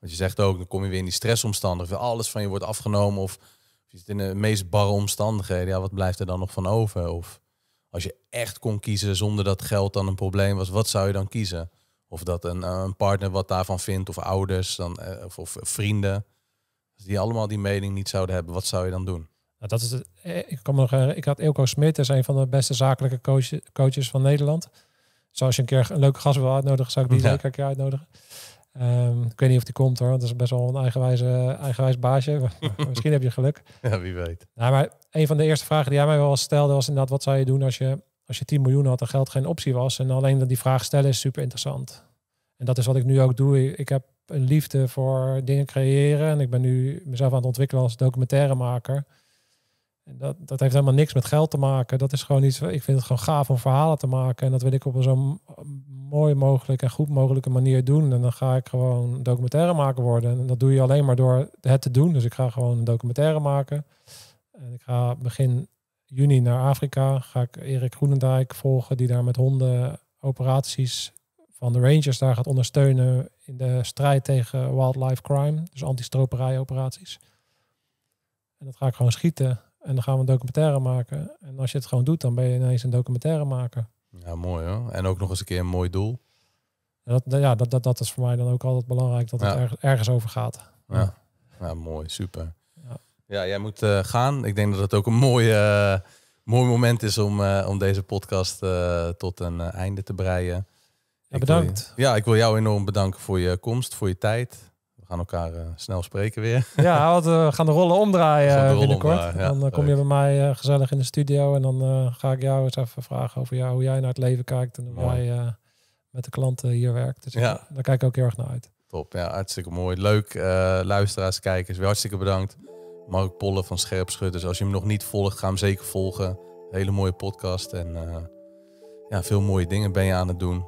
Want je zegt ook, dan kom je weer in die stressomstandigheden. Alles van je wordt afgenomen of je zit in de meest barre omstandigheden. Ja, wat blijft er dan nog van over? Of als je echt kon kiezen zonder dat geld dan een probleem was, wat zou je dan kiezen? Of dat een, eh, een partner wat daarvan vindt, of ouders dan, eh, of, vrienden. die allemaal die mening niet zouden hebben, wat zou je dan doen? Nou, dat is het. Eh, ik, kan nog, ik had Eelco Smit, dat is een van de beste zakelijke coach, coaches van Nederland. Zoals dus als je een keer een leuke gast wil uitnodigen, zou ik die ja. zeker een keer uitnodigen. Ehm, ik weet niet of die komt hoor, want dat is best wel een eigenwijze, eigenwijs baasje. [LAUGHS] Misschien heb je geluk. Ja, wie weet. Nou, maar een van de eerste vragen die jij mij wel stelde was inderdaad, wat zou je doen als je als je 10 miljoen had, dat geld geen optie was. En alleen dat die vraag stellen is super interessant. En dat is wat ik nu ook doe. Ik heb een liefde voor dingen creëren. En ik ben nu mezelf aan het ontwikkelen als documentairemaker. En dat, dat heeft helemaal niks met geld te maken. Dat is gewoon iets. Ik vind het gewoon gaaf om verhalen te maken. En dat wil ik op een zo mooi mogelijk en goed mogelijke manier doen. En dan ga ik gewoon documentaire maken worden. En dat doe je alleen maar door het te doen. Dus ik ga gewoon een documentaire maken. En ik ga begin juni naar Afrika. Ga ik Erik Groenendijk volgen, die daar met honden operaties van de Rangers daar gaat ondersteunen in de strijd tegen wildlife crime, dus operaties En dat ga ik gewoon schieten en dan gaan we een documentaire maken. En als je het gewoon doet, dan ben je ineens een documentaire maken. Ja, mooi hoor. En ook nog eens een keer een mooi doel. Dat, ja, dat, dat, dat is voor mij dan ook altijd belangrijk dat het ergens, over gaat. Ja. ja, mooi, super. Ja, jij moet eh, gaan. Ik denk dat het ook een mooi, eh, mooi moment is om, eh, om deze podcast tot een einde te breien. Ja, bedankt. ja, ik wil jou enorm bedanken voor je komst, voor je tijd. We gaan elkaar snel spreken weer. [LAUGHS] Ja, we gaan de rollen omdraaien binnenkort. dan kom je bij mij gezellig in de studio en dan ga ik jou eens even vragen over jou, hoe jij naar het leven kijkt en hoe jij met de klanten hier werkt. Dus ja. daar kijk ik ook heel erg naar uit. Top, ja, hartstikke mooi. Leuk, luisteraars, kijkers, weer hartstikke bedankt. Mark Pollen van Scherpschutters. Dus als je hem nog niet volgt, ga hem zeker volgen. Hele mooie podcast en eh, ja, veel mooie dingen ben je aan het doen.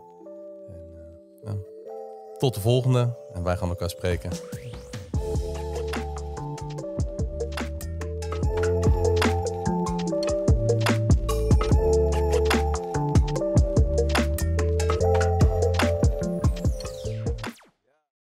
En, eh, Tot de volgende en wij gaan elkaar spreken.